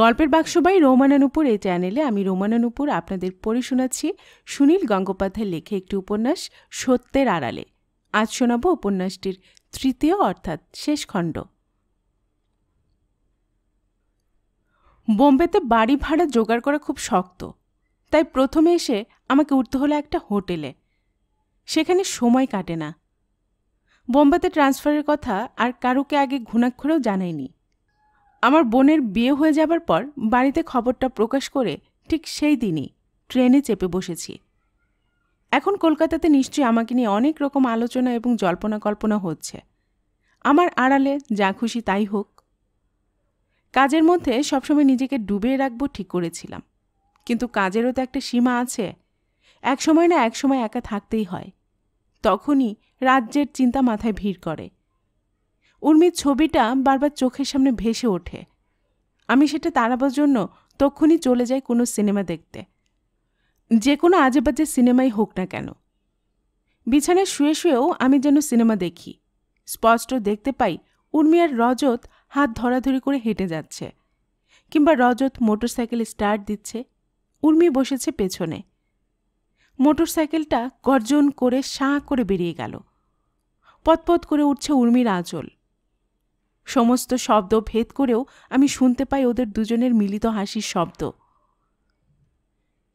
গল্পের বাক্সবাই রোমানানুপুর এই চ্যানেলে আমি রোমানানুপুর আপনাদের পড়ে শোনাচ্ছি সুনীল গঙ্গোপাধ্যায় লেখে একটি উপন্যাস সত্যের আড়ালে আজ শোনাব উপন্যাসটির তৃতীয় অর্থাৎ শেষ খণ্ড বোম্বেতে বাড়ি ভাড়া জোগাড় করা খুব শক্ত তাই প্রথমে এসে আমাকে উঠতে হলো একটা হোটেলে সেখানে সময় কাটে না বোম্বেতে ট্রান্সফারের কথা আর কারুকে আগে ঘুণাক্ষরেও জানায়নি আমার বোনের বিয়ে হয়ে যাবার পর বাড়িতে খবরটা প্রকাশ করে ঠিক সেই দিনই ট্রেনে চেপে বসেছি এখন কলকাতাতে নিশ্চয়ই আমাকে নিয়ে অনেক রকম আলোচনা এবং জল্পনা কল্পনা হচ্ছে আমার আড়ালে যা খুশি তাই হোক কাজের মধ্যে সবসময় নিজেকে ডুবিয়ে রাখবো ঠিক করেছিলাম কিন্তু কাজেরও তো একটা সীমা আছে এক সময় না এক সময় একা থাকতেই হয় তখনই রাজ্যের চিন্তা মাথায় ভিড় করে উর্মির ছবিটা বারবার চোখের সামনে ভেসে ওঠে আমি সেটা তাড়াবার জন্য তক্ষুনি চলে যাই কোনো সিনেমা দেখতে যে কোনো আজেবাজে সিনেমাই হোক না কেন বিছানায় শুয়ে শুয়েও আমি যেন সিনেমা দেখি স্পষ্ট দেখতে পাই উর্মি আর রজত হাত ধরাধরি করে হেঁটে যাচ্ছে কিংবা রজত মোটরসাইকেল স্টার্ট দিচ্ছে উর্মি বসেছে পেছনে মোটরসাইকেলটা গর্জন করে সাঁ করে বেরিয়ে গেল পথপথ করে উঠছে উর্মির আঁচল সমস্ত শব্দ ভেদ করেও আমি শুনতে পাই ওদের দুজনের মিলিত হাসির শব্দ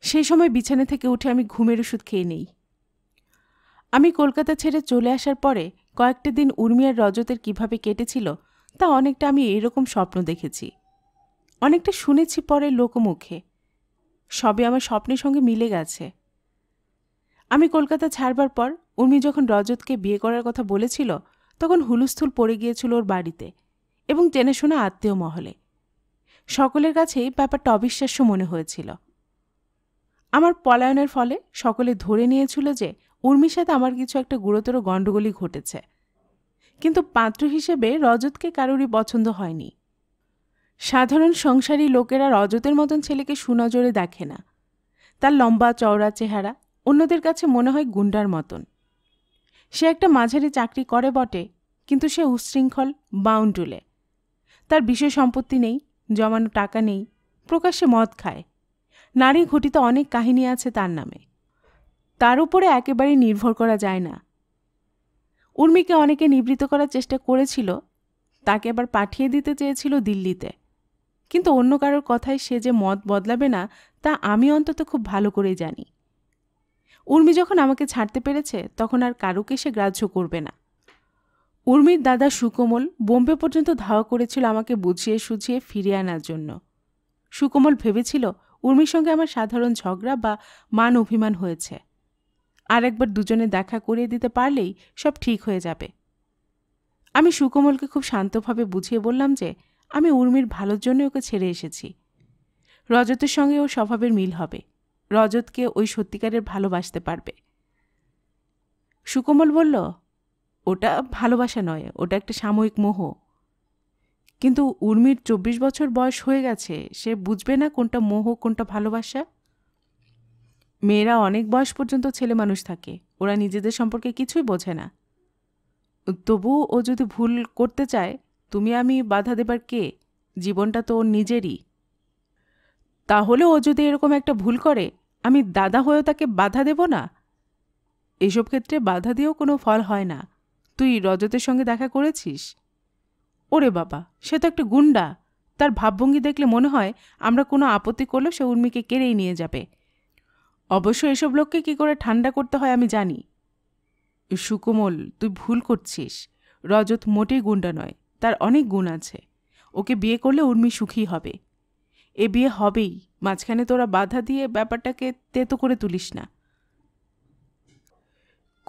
সেই সময় বিছানে থেকে উঠে আমি ঘুমের ওষুধ খেয়ে নেই আমি কলকাতা ছেড়ে চলে আসার পরে কয়েকটা দিন উর্মিয়ার রজতের কিভাবে কেটেছিল তা অনেকটা আমি এরকম স্বপ্ন দেখেছি অনেকটা শুনেছি পরে লোকমুখে সবে আমার স্বপ্নের সঙ্গে মিলে গেছে আমি কলকাতা ছাড়বার পর উর্মি যখন রজতকে বিয়ে করার কথা বলেছিল তখন হুলুস্থুল পড়ে গিয়েছিল ওর বাড়িতে এবং চেনাশোনা আত্মীয় মহলে সকলের কাছেই ব্যাপারটা অবিশ্বাস্য মনে হয়েছিল আমার পলায়নের ফলে সকলে ধরে নিয়েছিল যে উর্মির সাথে আমার কিছু একটা গুরুতর গণ্ডগোলই ঘটেছে কিন্তু পাত্র হিসেবে রজতকে কারোরই পছন্দ হয়নি সাধারণ সংসারী লোকেরা রজতের মতন ছেলেকে সুনজরে দেখে না তার লম্বা চওড়া চেহারা অন্যদের কাছে মনে হয় গুন্ডার মতন সে একটা মাঝারি চাকরি করে বটে কিন্তু সে উচ্ছৃঙ্খল বাউন্ডুলে তার বিশেষ সম্পত্তি নেই জমানো টাকা নেই প্রকাশ্যে মদ খায় নারী ঘটিত অনেক কাহিনী আছে তার নামে তার উপরে একেবারেই নির্ভর করা যায় না উর্মিকে অনেকে নিবৃত করার চেষ্টা করেছিল তাকে আবার পাঠিয়ে দিতে চেয়েছিল দিল্লিতে কিন্তু অন্য কারোর কথায় সে যে মত বদলাবে না তা আমি অন্তত খুব ভালো করে জানি উর্মি যখন আমাকে ছাড়তে পেরেছে তখন আর কারুকে সে গ্রাহ্য করবে না উর্মির দাদা সুকোমল বোম্বে পর্যন্ত ধাওয়া করেছিল আমাকে বুঝিয়ে সুঝিয়ে ফিরিয়ে আনার জন্য সুকোমল ভেবেছিল উর্মির সঙ্গে আমার সাধারণ ঝগড়া বা মান অভিমান হয়েছে আর একবার দুজনে দেখা করিয়ে দিতে পারলেই সব ঠিক হয়ে যাবে আমি সুকোমলকে খুব শান্তভাবে বুঝিয়ে বললাম যে আমি উর্মির ভালোর জন্য ওকে ছেড়ে এসেছি রজতের সঙ্গে ওর স্বভাবের মিল হবে রজতকে ওই সত্যিকারের ভালোবাসতে পারবে সুকোমল বলল ওটা ভালোবাসা নয় ওটা একটা সাময়িক মোহ কিন্তু উর্মির চব্বিশ বছর বয়স হয়ে গেছে সে বুঝবে না কোনটা মোহ কোনটা ভালোবাসা মেয়েরা অনেক বয়স পর্যন্ত ছেলে মানুষ থাকে ওরা নিজেদের সম্পর্কে কিছুই বোঝে না তবু ও যদি ভুল করতে চায় তুমি আমি বাধা দেবার কে জীবনটা তো ওর নিজেরই তাহলে ও যদি এরকম একটা ভুল করে আমি দাদা হয়েও তাকে বাধা দেব না এসব ক্ষেত্রে বাধা দিয়েও কোনো ফল হয় না তুই রজতের সঙ্গে দেখা করেছিস ওরে বাবা সে তো একটা গুন্ডা তার ভাবভঙ্গি দেখলে মনে হয় আমরা কোনো আপত্তি করলেও সে উর্মিকে কেড়েই নিয়ে যাবে অবশ্য এসব লোককে কি করে ঠান্ডা করতে হয় আমি জানি সুকোমল তুই ভুল করছিস রজত মোটেই গুন্ডা নয় তার অনেক গুণ আছে ওকে বিয়ে করলে উর্মি সুখী হবে এ বিয়ে হবেই মাঝখানে তোরা বাধা দিয়ে ব্যাপারটাকে তেতো করে তুলিস না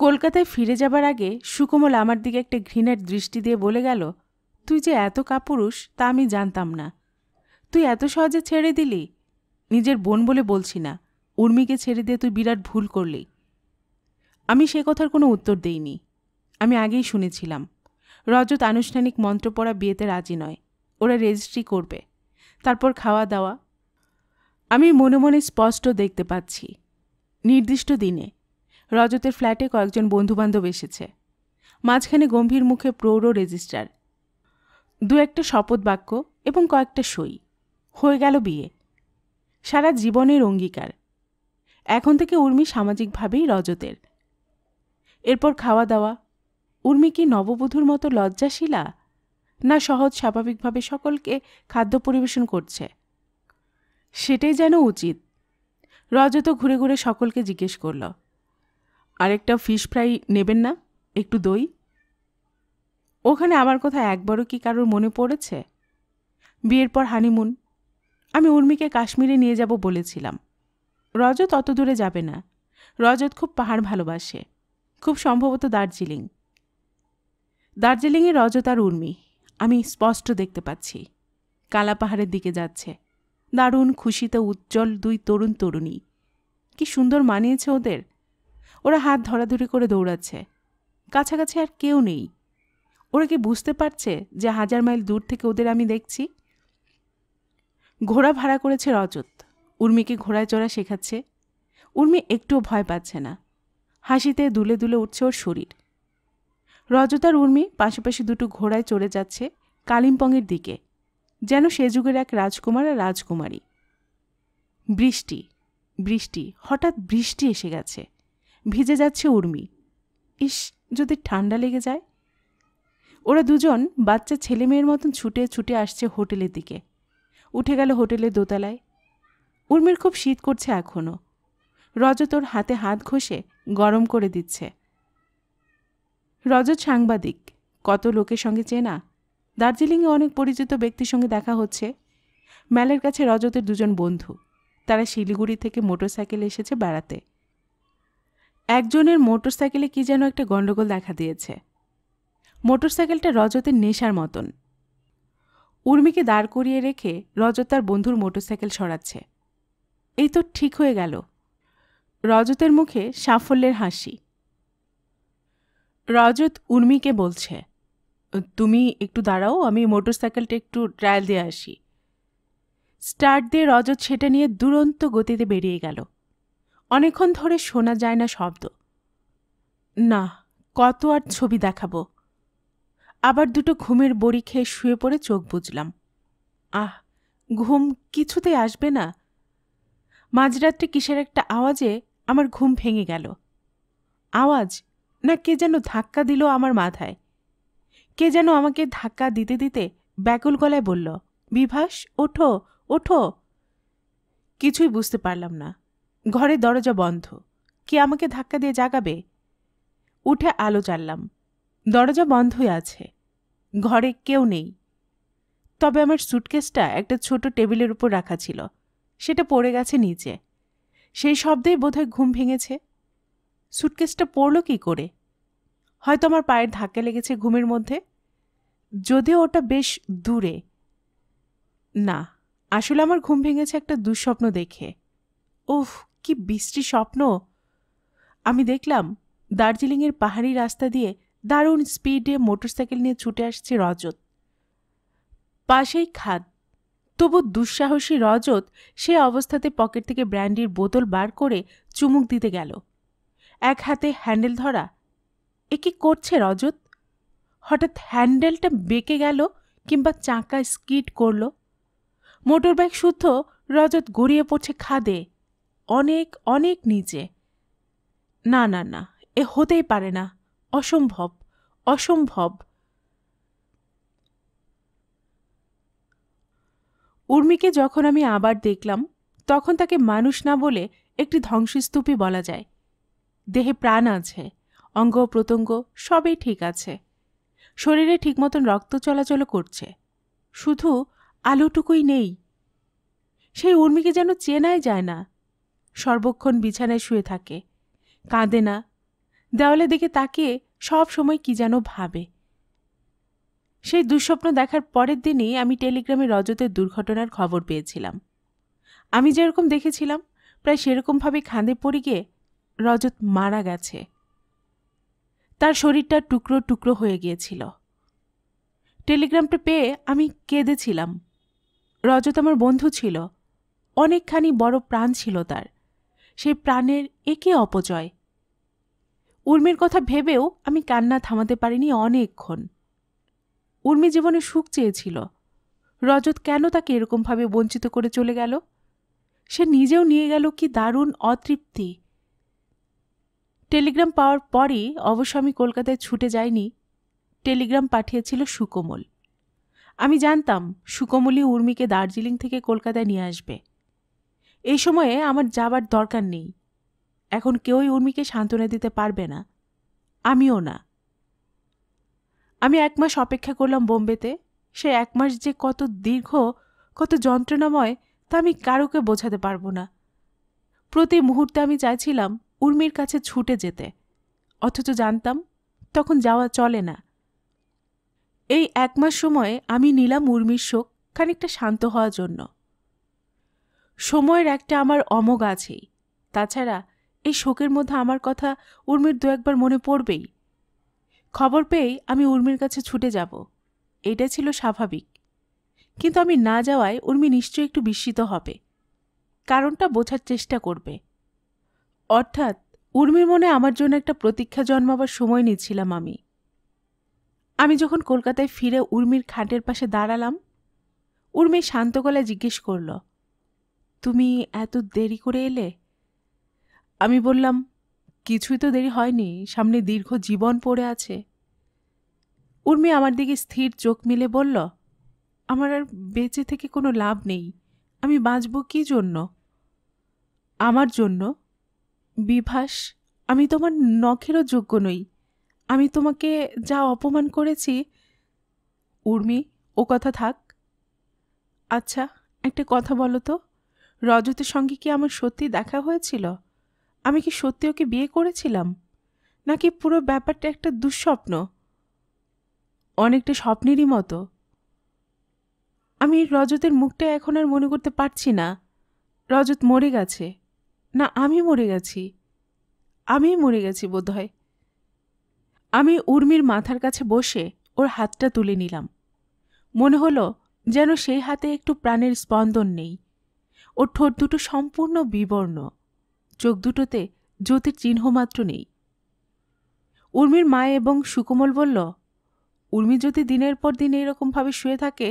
কলকাতায় ফিরে যাবার আগে সুকোমল আমার দিকে একটা ঘৃণার দৃষ্টি দিয়ে বলে গেল তুই যে এত কাপুরুষ তা আমি জানতাম না তুই এত সহজে ছেড়ে দিলি নিজের বোন বলে বলছি না উর্মিকে ছেড়ে দিয়ে তুই বিরাট ভুল করলি আমি সে কথার কোনো উত্তর দেইনি আমি আগেই শুনেছিলাম রজত আনুষ্ঠানিক মন্ত্র পড়া বিয়েতে রাজি নয় ওরা রেজিস্ট্রি করবে তারপর খাওয়া দাওয়া আমি মনে মনে স্পষ্ট দেখতে পাচ্ছি নির্দিষ্ট দিনে রজতের ফ্ল্যাটে কয়েকজন বন্ধুবান্ধব এসেছে মাঝখানে গম্ভীর মুখে প্রৌঢ় রেজিস্ট্রার দু একটা শপথ বাক্য এবং কয়েকটা সই হয়ে গেল বিয়ে সারা জীবনের অঙ্গীকার এখন থেকে উর্মি সামাজিকভাবেই রজতের এরপর খাওয়া দাওয়া উর্মি কি নববধূর মতো লজ্জাশীলা না সহজ স্বাভাবিকভাবে সকলকে খাদ্য পরিবেশন করছে সেটাই যেন উচিত রজত ঘুরে ঘুরে সকলকে জিজ্ঞেস করলো আরেকটা ফিশ ফ্রাই নেবেন না একটু দই ওখানে আমার কথা একবারও কি কারোর মনে পড়েছে বিয়ের পর হানিমুন আমি উর্মিকে কাশ্মীরে নিয়ে যাব বলেছিলাম রজত অত দূরে যাবে না রজত খুব পাহাড় ভালোবাসে খুব সম্ভবত দার্জিলিং দার্জিলিংয়ে রজত আর উর্মি আমি স্পষ্ট দেখতে পাচ্ছি কালা পাহাড়ের দিকে যাচ্ছে দারুণ খুশিতে উজ্জ্বল দুই তরুণ তরুণী কি সুন্দর মানিয়েছে ওদের ওরা হাত ধরাধরি করে দৌড়াচ্ছে কাছাকাছি আর কেউ নেই ওরা কি বুঝতে পারছে যে হাজার মাইল দূর থেকে ওদের আমি দেখছি ঘোড়া ভাড়া করেছে রজত উর্মিকে ঘোড়ায় চড়া শেখাচ্ছে উর্মি একটুও ভয় পাচ্ছে না হাসিতে দুলে দুলে উঠছে ওর শরীর রজত আর উর্মি পাশাপাশি দুটো ঘোড়ায় চড়ে যাচ্ছে কালিম্পংয়ের দিকে যেন সে যুগের এক রাজকুমার আর রাজকুমারী বৃষ্টি বৃষ্টি হঠাৎ বৃষ্টি এসে গেছে ভিজে যাচ্ছে উর্মি ইস যদি ঠান্ডা লেগে যায় ওরা দুজন বাচ্চা ছেলে মেয়ের মতন ছুটে ছুটে আসছে হোটেলের দিকে উঠে গেল হোটেলের দোতলায় উর্মির খুব শীত করছে এখনও রজতর হাতে হাত ঘষে গরম করে দিচ্ছে রজত সাংবাদিক কত লোকের সঙ্গে চেনা দার্জিলিংয়ে অনেক পরিচিত ব্যক্তির সঙ্গে দেখা হচ্ছে ম্যালের কাছে রজতের দুজন বন্ধু তারা শিলিগুড়ি থেকে মোটরসাইকেলে এসেছে বেড়াতে একজনের মোটরসাইকেলে কি যেন একটা গণ্ডগোল দেখা দিয়েছে মোটরসাইকেলটা রজতের নেশার মতন উর্মিকে দাঁড় করিয়ে রেখে রজত তার বন্ধুর মোটরসাইকেল সরাচ্ছে এই তো ঠিক হয়ে গেল রজতের মুখে সাফল্যের হাসি রজত উর্মিকে বলছে তুমি একটু দাঁড়াও আমি মোটরসাইকেলটা একটু ট্রায়াল দিয়ে আসি স্টার্ট দিয়ে রজত সেটা নিয়ে দুরন্ত গতিতে বেরিয়ে গেল অনেকক্ষণ ধরে শোনা যায় না শব্দ না কত আর ছবি দেখাবো আবার দুটো ঘুমের বড়ি খেয়ে শুয়ে পড়ে চোখ বুঝলাম আহ ঘুম কিছুতে আসবে না মাঝরাত্রে কিসের একটা আওয়াজে আমার ঘুম ভেঙে গেল আওয়াজ না কে যেন ধাক্কা দিল আমার মাথায় কে যেন আমাকে ধাক্কা দিতে দিতে ব্যাকুল গলায় বলল বিভাস ওঠো ওঠো কিছুই বুঝতে পারলাম না ঘরে দরজা বন্ধ কে আমাকে ধাক্কা দিয়ে জাগাবে উঠে আলো জ্বাললাম দরজা বন্ধই আছে ঘরে কেউ নেই তবে আমার সুটকেসটা একটা ছোট টেবিলের উপর রাখা ছিল সেটা পড়ে গেছে নিচে সেই শব্দেই বোধহয় ঘুম ভেঙেছে সুটকেসটা পড়ল কি করে হয়তো আমার পায়ের ধাক্কা লেগেছে ঘুমের মধ্যে যদিও ওটা বেশ দূরে না আসলে আমার ঘুম ভেঙেছে একটা দুঃস্বপ্ন দেখে উফ কি বৃষ্টি স্বপ্ন আমি দেখলাম দার্জিলিংয়ের পাহাড়ি রাস্তা দিয়ে দারুণ স্পিডে মোটরসাইকেল নিয়ে ছুটে আসছে রজত পাশেই খাদ তবু দুঃসাহসী রজত সে অবস্থাতে পকেট থেকে ব্র্যান্ডির বোতল বার করে চুমুক দিতে গেল এক হাতে হ্যান্ডেল ধরা এ কি করছে রজত হঠাৎ হ্যান্ডেলটা বেঁকে গেল কিংবা চাকা স্কিড করল মোটর বাইক শুদ্ধ রজত গড়িয়ে পড়ছে খাদে অনেক অনেক নিচে না না না এ হতেই পারে না অসম্ভব অসম্ভব উর্মিকে যখন আমি আবার দেখলাম তখন তাকে মানুষ না বলে একটি ধ্বংসস্তূপই বলা যায় দেহে প্রাণ আছে অঙ্গ প্রত্যঙ্গ সবই ঠিক আছে শরীরে ঠিক মতন রক্ত চলাচল করছে শুধু আলোটুকুই নেই সেই উর্মিকে যেন চেনাই যায় না সর্বক্ষণ বিছানায় শুয়ে থাকে কাঁদে না দেওয়ালের দিকে তাকিয়ে সব সময় কি যেন ভাবে সেই দুঃস্বপ্ন দেখার পরের দিনই আমি টেলিগ্রামে রজতের দুর্ঘটনার খবর পেয়েছিলাম আমি যেরকম দেখেছিলাম প্রায় সেরকমভাবে খাঁদে পড়ে গিয়ে রজত মারা গেছে তার শরীরটা টুকরো টুকরো হয়ে গিয়েছিল টেলিগ্রামটা পেয়ে আমি কেঁদেছিলাম রজত আমার বন্ধু ছিল অনেকখানি বড় প্রাণ ছিল তার সেই প্রাণের একে অপচয় উর্মির কথা ভেবেও আমি কান্না থামাতে পারিনি অনেকক্ষণ উর্মি জীবনে সুখ চেয়েছিল রজত কেন তাকে এরকমভাবে বঞ্চিত করে চলে গেল সে নিজেও নিয়ে গেল কি দারুণ অতৃপ্তি টেলিগ্রাম পাওয়ার পরই অবশ্য আমি কলকাতায় ছুটে যাইনি টেলিগ্রাম পাঠিয়েছিল সুকোমল আমি জানতাম সুকোমলই উর্মিকে দার্জিলিং থেকে কলকাতায় নিয়ে আসবে এই সময়ে আমার যাবার দরকার নেই এখন কেউই উর্মিকে সান্ত্বনা দিতে পারবে না আমিও না আমি এক মাস অপেক্ষা করলাম বোম্বেতে সে এক মাস যে কত দীর্ঘ কত যন্ত্রণাময় তা আমি কারোকে বোঝাতে পারবো না প্রতি মুহূর্তে আমি চাইছিলাম উর্মির কাছে ছুটে যেতে অথচ জানতাম তখন যাওয়া চলে না এই এক মাস সময়ে আমি নিলাম উর্মির শোক খানিকটা শান্ত হওয়ার জন্য সময়ের একটা আমার অমোঘ আছেই তাছাড়া এই শোকের মধ্যে আমার কথা উর্মির দু একবার মনে পড়বেই খবর পেয়ে আমি উর্মির কাছে ছুটে যাব এটা ছিল স্বাভাবিক কিন্তু আমি না যাওয়ায় উর্মি নিশ্চয়ই একটু বিস্মিত হবে কারণটা বোঝার চেষ্টা করবে অর্থাৎ উর্মির মনে আমার জন্য একটা প্রতীক্ষা জন্মাবার সময় নিচ্ছিলাম আমি আমি যখন কলকাতায় ফিরে উর্মির খাটের পাশে দাঁড়ালাম উর্মি শান্ত গলায় জিজ্ঞেস করলো তুমি এত দেরি করে এলে আমি বললাম কিছুই তো দেরি হয়নি সামনে দীর্ঘ জীবন পড়ে আছে উর্মি আমার দিকে স্থির চোখ মিলে বলল আমার আর বেঁচে থেকে কোনো লাভ নেই আমি বাঁচব কি জন্য আমার জন্য বিভাস আমি তোমার নখেরও যোগ্য নই আমি তোমাকে যা অপমান করেছি উর্মি ও কথা থাক আচ্ছা একটা কথা বলো তো রজতের সঙ্গে কি আমার সত্যি দেখা হয়েছিল আমি কি সত্যি ওকে বিয়ে করেছিলাম নাকি পুরো ব্যাপারটা একটা দুঃস্বপ্ন অনেকটা স্বপ্নেরই মতো আমি রজতের মুখটা এখন আর মনে করতে পারছি না রজত মরে গেছে না আমি মরে গেছি আমি মরে গেছি বোধহয় আমি উর্মির মাথার কাছে বসে ওর হাতটা তুলে নিলাম মনে হলো যেন সেই হাতে একটু প্রাণের স্পন্দন নেই ওর ঠোঁট দুটো সম্পূর্ণ বিবর্ণ চোখ দুটোতে জ্যোতির চিহ্নমাত্র নেই উর্মির মা এবং সুকোমল বলল উর্মি যদি দিনের পর দিন এরকমভাবে শুয়ে থাকে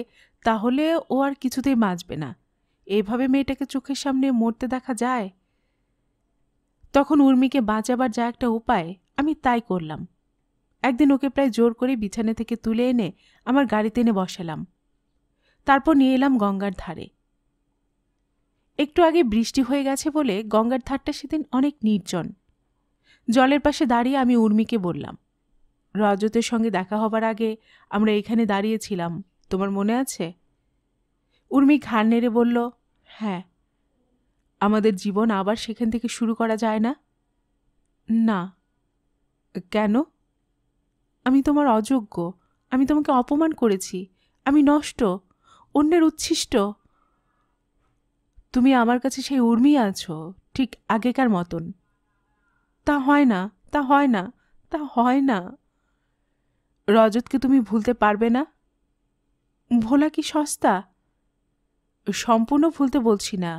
তাহলে ও আর কিছুতেই বাঁচবে না এভাবে মেয়েটাকে চোখের সামনে মরতে দেখা যায় তখন উর্মিকে বাঁচাবার যা একটা উপায় আমি তাই করলাম একদিন ওকে প্রায় জোর করে বিছানা থেকে তুলে এনে আমার গাড়িতে এনে বসালাম তারপর নিয়ে এলাম গঙ্গার ধারে একটু আগে বৃষ্টি হয়ে গেছে বলে গঙ্গার ধারটা সেদিন অনেক নির্জন জলের পাশে দাঁড়িয়ে আমি উর্মিকে বললাম রজতের সঙ্গে দেখা হবার আগে আমরা এখানে দাঁড়িয়েছিলাম তোমার মনে আছে উর্মি ঘাড় নেড়ে বলল হ্যাঁ আমাদের জীবন আবার সেখান থেকে শুরু করা যায় না না কেন আমি তোমার অযোগ্য আমি তোমাকে অপমান করেছি আমি নষ্ট অন্যের উচ্ছিষ্ট তুমি আমার কাছে সেই উর্মি আছো ঠিক আগেকার মতন তা হয় না তা হয় না তা হয় না রজতকে তুমি ভুলতে পারবে না ভোলা কি সস্তা সম্পূর্ণ ভুলতে বলছি না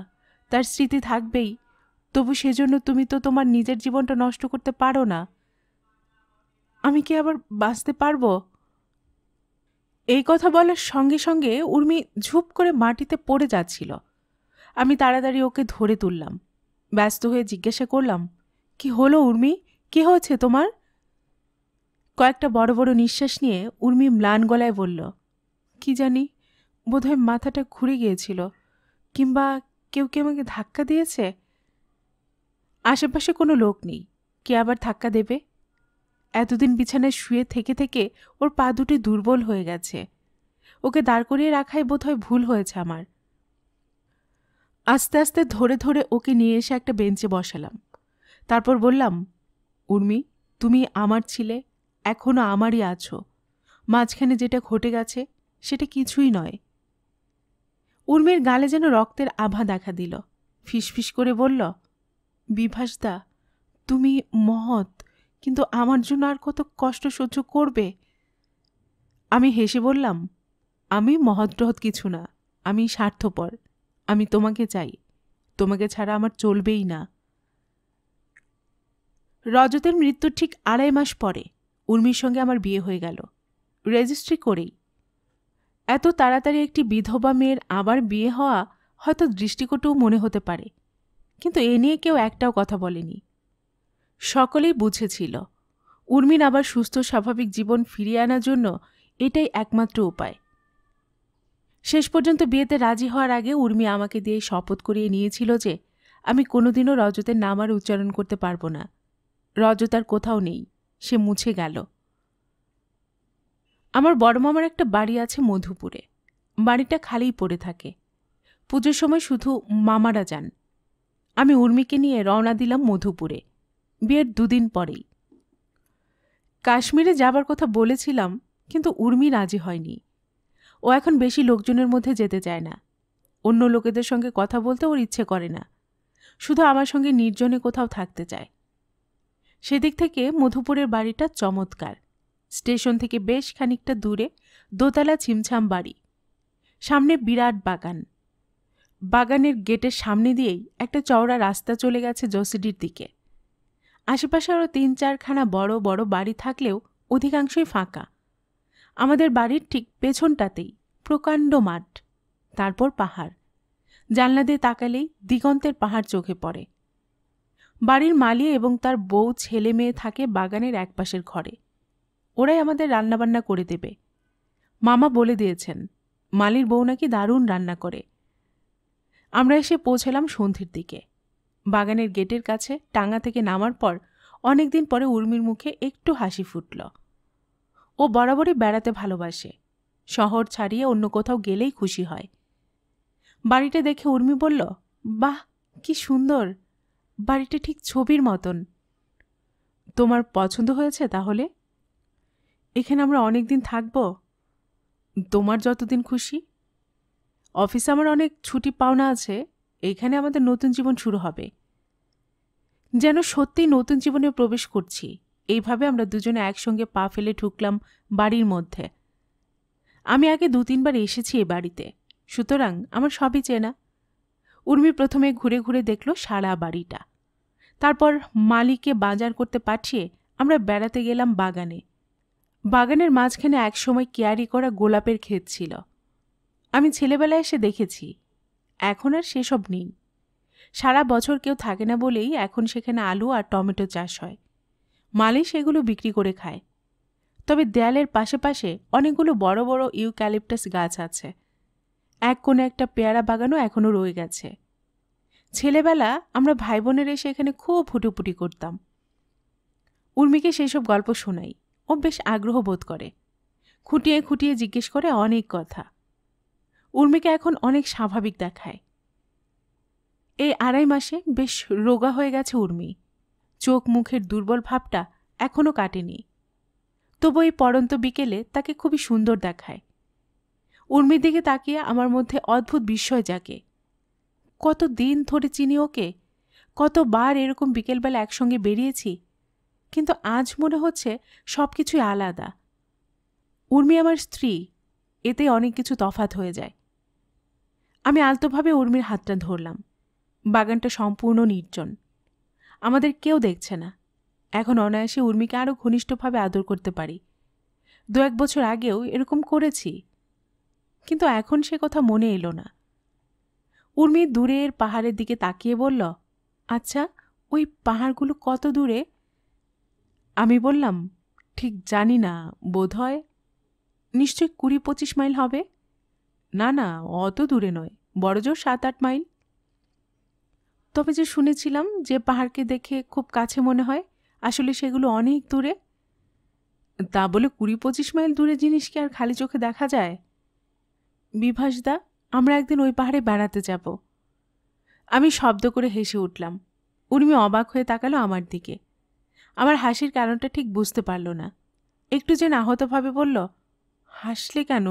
তার স্মৃতি থাকবেই তবু সেজন্য তুমি তো তোমার নিজের জীবনটা নষ্ট করতে পারো না আমি কি আবার বাঁচতে পারবো এই কথা বলার সঙ্গে সঙ্গে উর্মি ঝুপ করে মাটিতে পড়ে যাচ্ছিল আমি তাড়াতাড়ি ওকে ধরে তুললাম ব্যস্ত হয়ে জিজ্ঞাসা করলাম কি হলো উর্মি কি হয়েছে তোমার কয়েকটা বড় বড় নিঃশ্বাস নিয়ে উর্মি ম্লান গলায় বলল কি জানি বোধহয় মাথাটা ঘুরে গিয়েছিল কিংবা কেউ কি আমাকে ধাক্কা দিয়েছে আশেপাশে কোনো লোক নেই কে আবার ধাক্কা দেবে এতদিন বিছানায় শুয়ে থেকে থেকে ওর পা দুটি দুর্বল হয়ে গেছে ওকে দাঁড় করিয়ে রাখাই বোধহয় ভুল হয়েছে আমার আস্তে আস্তে ধরে ধরে ওকে নিয়ে এসে একটা বেঞ্চে বসালাম তারপর বললাম উর্মি তুমি আমার ছিলে এখনও আমারই আছো মাঝখানে যেটা ঘটে গেছে সেটা কিছুই নয় উর্মির গালে যেন রক্তের আভা দেখা দিল ফিসফিস করে বলল বিভাসদা তুমি মহৎ কিন্তু আমার জন্য আর কত কষ্ট সহ্য করবে আমি হেসে বললাম আমি মহৎ কিছু না আমি স্বার্থপর আমি তোমাকে চাই তোমাকে ছাড়া আমার চলবেই না রজতের মৃত্যুর ঠিক আড়াই মাস পরে উর্মির সঙ্গে আমার বিয়ে হয়ে গেল রেজিস্ট্রি করেই এত তাড়াতাড়ি একটি বিধবা মেয়ের আবার বিয়ে হওয়া হয়তো দৃষ্টিকটুও মনে হতে পারে কিন্তু এ নিয়ে কেউ একটাও কথা বলেনি সকলেই বুঝেছিল উর্মির আবার সুস্থ স্বাভাবিক জীবন ফিরিয়ে আনার জন্য এটাই একমাত্র উপায় শেষ পর্যন্ত বিয়েতে রাজি হওয়ার আগে উর্মি আমাকে দিয়ে শপথ করিয়ে নিয়েছিল যে আমি কোনোদিনও রজতের নাম আর উচ্চারণ করতে পারবো না রজত আর কোথাও নেই সে মুছে গেল আমার বড় মামার একটা বাড়ি আছে মধুপুরে বাড়িটা খালিই পড়ে থাকে পুজোর সময় শুধু মামারা যান আমি উর্মিকে নিয়ে রওনা দিলাম মধুপুরে বিয়ের দুদিন পরেই কাশ্মীরে যাবার কথা বলেছিলাম কিন্তু উর্মি রাজি হয়নি ও এখন বেশি লোকজনের মধ্যে যেতে চায় না অন্য লোকেদের সঙ্গে কথা বলতে ওর ইচ্ছে করে না শুধু আমার সঙ্গে নির্জনে কোথাও থাকতে চায় সেদিক থেকে মধুপুরের বাড়িটা চমৎকার স্টেশন থেকে বেশ খানিকটা দূরে দোতলা ছিমছাম বাড়ি সামনে বিরাট বাগান বাগানের গেটের সামনে দিয়েই একটা চওড়া রাস্তা চলে গেছে জসিডির দিকে আশেপাশে আরও তিন চারখানা বড় বড় বাড়ি থাকলেও অধিকাংশই ফাঁকা আমাদের বাড়ির ঠিক পেছনটাতেই প্রকাণ্ড মাঠ তারপর পাহাড় জানলা দিয়ে তাকালেই দিগন্তের পাহাড় চোখে পড়ে বাড়ির মালি এবং তার বউ ছেলে মেয়ে থাকে বাগানের একপাশের ঘরে ওরাই আমাদের রান্নাবান্না করে দেবে মামা বলে দিয়েছেন মালির বউ নাকি দারুণ রান্না করে আমরা এসে পৌঁছলাম সন্ধির দিকে বাগানের গেটের কাছে টাঙ্গা থেকে নামার পর অনেকদিন পরে উর্মির মুখে একটু হাসি ফুটল ও বরাবরই বেড়াতে ভালোবাসে শহর ছাড়িয়ে অন্য কোথাও গেলেই খুশি হয় বাড়িটা দেখে উর্মি বলল বাহ কি সুন্দর বাড়িটা ঠিক ছবির মতন তোমার পছন্দ হয়েছে তাহলে এখানে আমরা অনেক দিন থাকব তোমার যতদিন খুশি অফিসে আমার অনেক ছুটি পাওনা আছে এখানে আমাদের নতুন জীবন শুরু হবে যেন সত্যিই নতুন জীবনে প্রবেশ করছি এইভাবে আমরা দুজনে একসঙ্গে পা ফেলে ঢুকলাম বাড়ির মধ্যে আমি আগে দু তিনবার এসেছি এ বাড়িতে সুতরাং আমার সবই চেনা উর্মি প্রথমে ঘুরে ঘুরে দেখল সারা বাড়িটা তারপর মালিকে বাজার করতে পাঠিয়ে আমরা বেড়াতে গেলাম বাগানে বাগানের মাঝখানে একসময় কেয়ারি করা গোলাপের ক্ষেত ছিল আমি ছেলেবেলায় এসে দেখেছি এখন আর সেসব নেই সারা বছর কেউ থাকে না বলেই এখন সেখানে আলু আর টমেটো চাষ হয় মালে সেগুলো বিক্রি করে খায় তবে দেয়ালের পাশে পাশে অনেকগুলো বড় বড় ইউক্যালিপটাস গাছ আছে এক কোণে একটা পেয়ারা বাগানও এখনও রয়ে গেছে ছেলেবেলা আমরা ভাই বোনের এসে এখানে খুব ফুটুপুটি করতাম উর্মিকে সেই সব গল্প শোনাই ও বেশ আগ্রহ বোধ করে খুঁটিয়ে খুঁটিয়ে জিজ্ঞেস করে অনেক কথা উর্মিকে এখন অনেক স্বাভাবিক দেখায় এই আড়াই মাসে বেশ রোগা হয়ে গেছে উর্মি চোখ মুখের দুর্বল ভাবটা এখনও কাটেনি তবু এই পরন্ত বিকেলে তাকে খুবই সুন্দর দেখায় উর্মির দিকে তাকিয়ে আমার মধ্যে অদ্ভুত বিস্ময় জাগে কত দিন ধরে চিনি ওকে কতবার এরকম বিকেলবেলা একসঙ্গে বেরিয়েছি কিন্তু আজ মনে হচ্ছে সব কিছুই আলাদা উর্মি আমার স্ত্রী এতে অনেক কিছু তফাত হয়ে যায় আমি আলতোভাবে উর্মির হাতটা ধরলাম বাগানটা সম্পূর্ণ নির্জন আমাদের কেউ দেখছে না এখন অনায়াসে উর্মিকে আরও ঘনিষ্ঠভাবে আদর করতে পারি দু এক বছর আগেও এরকম করেছি কিন্তু এখন সে কথা মনে এলো না উর্মি দূরের পাহাড়ের দিকে তাকিয়ে বলল আচ্ছা ওই পাহাড়গুলো কত দূরে আমি বললাম ঠিক জানি না বোধ হয় নিশ্চয় কুড়ি পঁচিশ মাইল হবে না না অত দূরে নয় বড়জোর সাত আট মাইল তবে যে শুনেছিলাম যে পাহাড়কে দেখে খুব কাছে মনে হয় আসলে সেগুলো অনেক দূরে তা বলে কুড়ি পঁচিশ মাইল দূরে জিনিসকে আর খালি চোখে দেখা যায় বিভাসদা আমরা একদিন ওই পাহাড়ে বেড়াতে যাব আমি শব্দ করে হেসে উঠলাম উর্মি অবাক হয়ে তাকালো আমার দিকে আমার হাসির কারণটা ঠিক বুঝতে পারলো না একটু যেন আহতভাবে বলল হাসলে কেন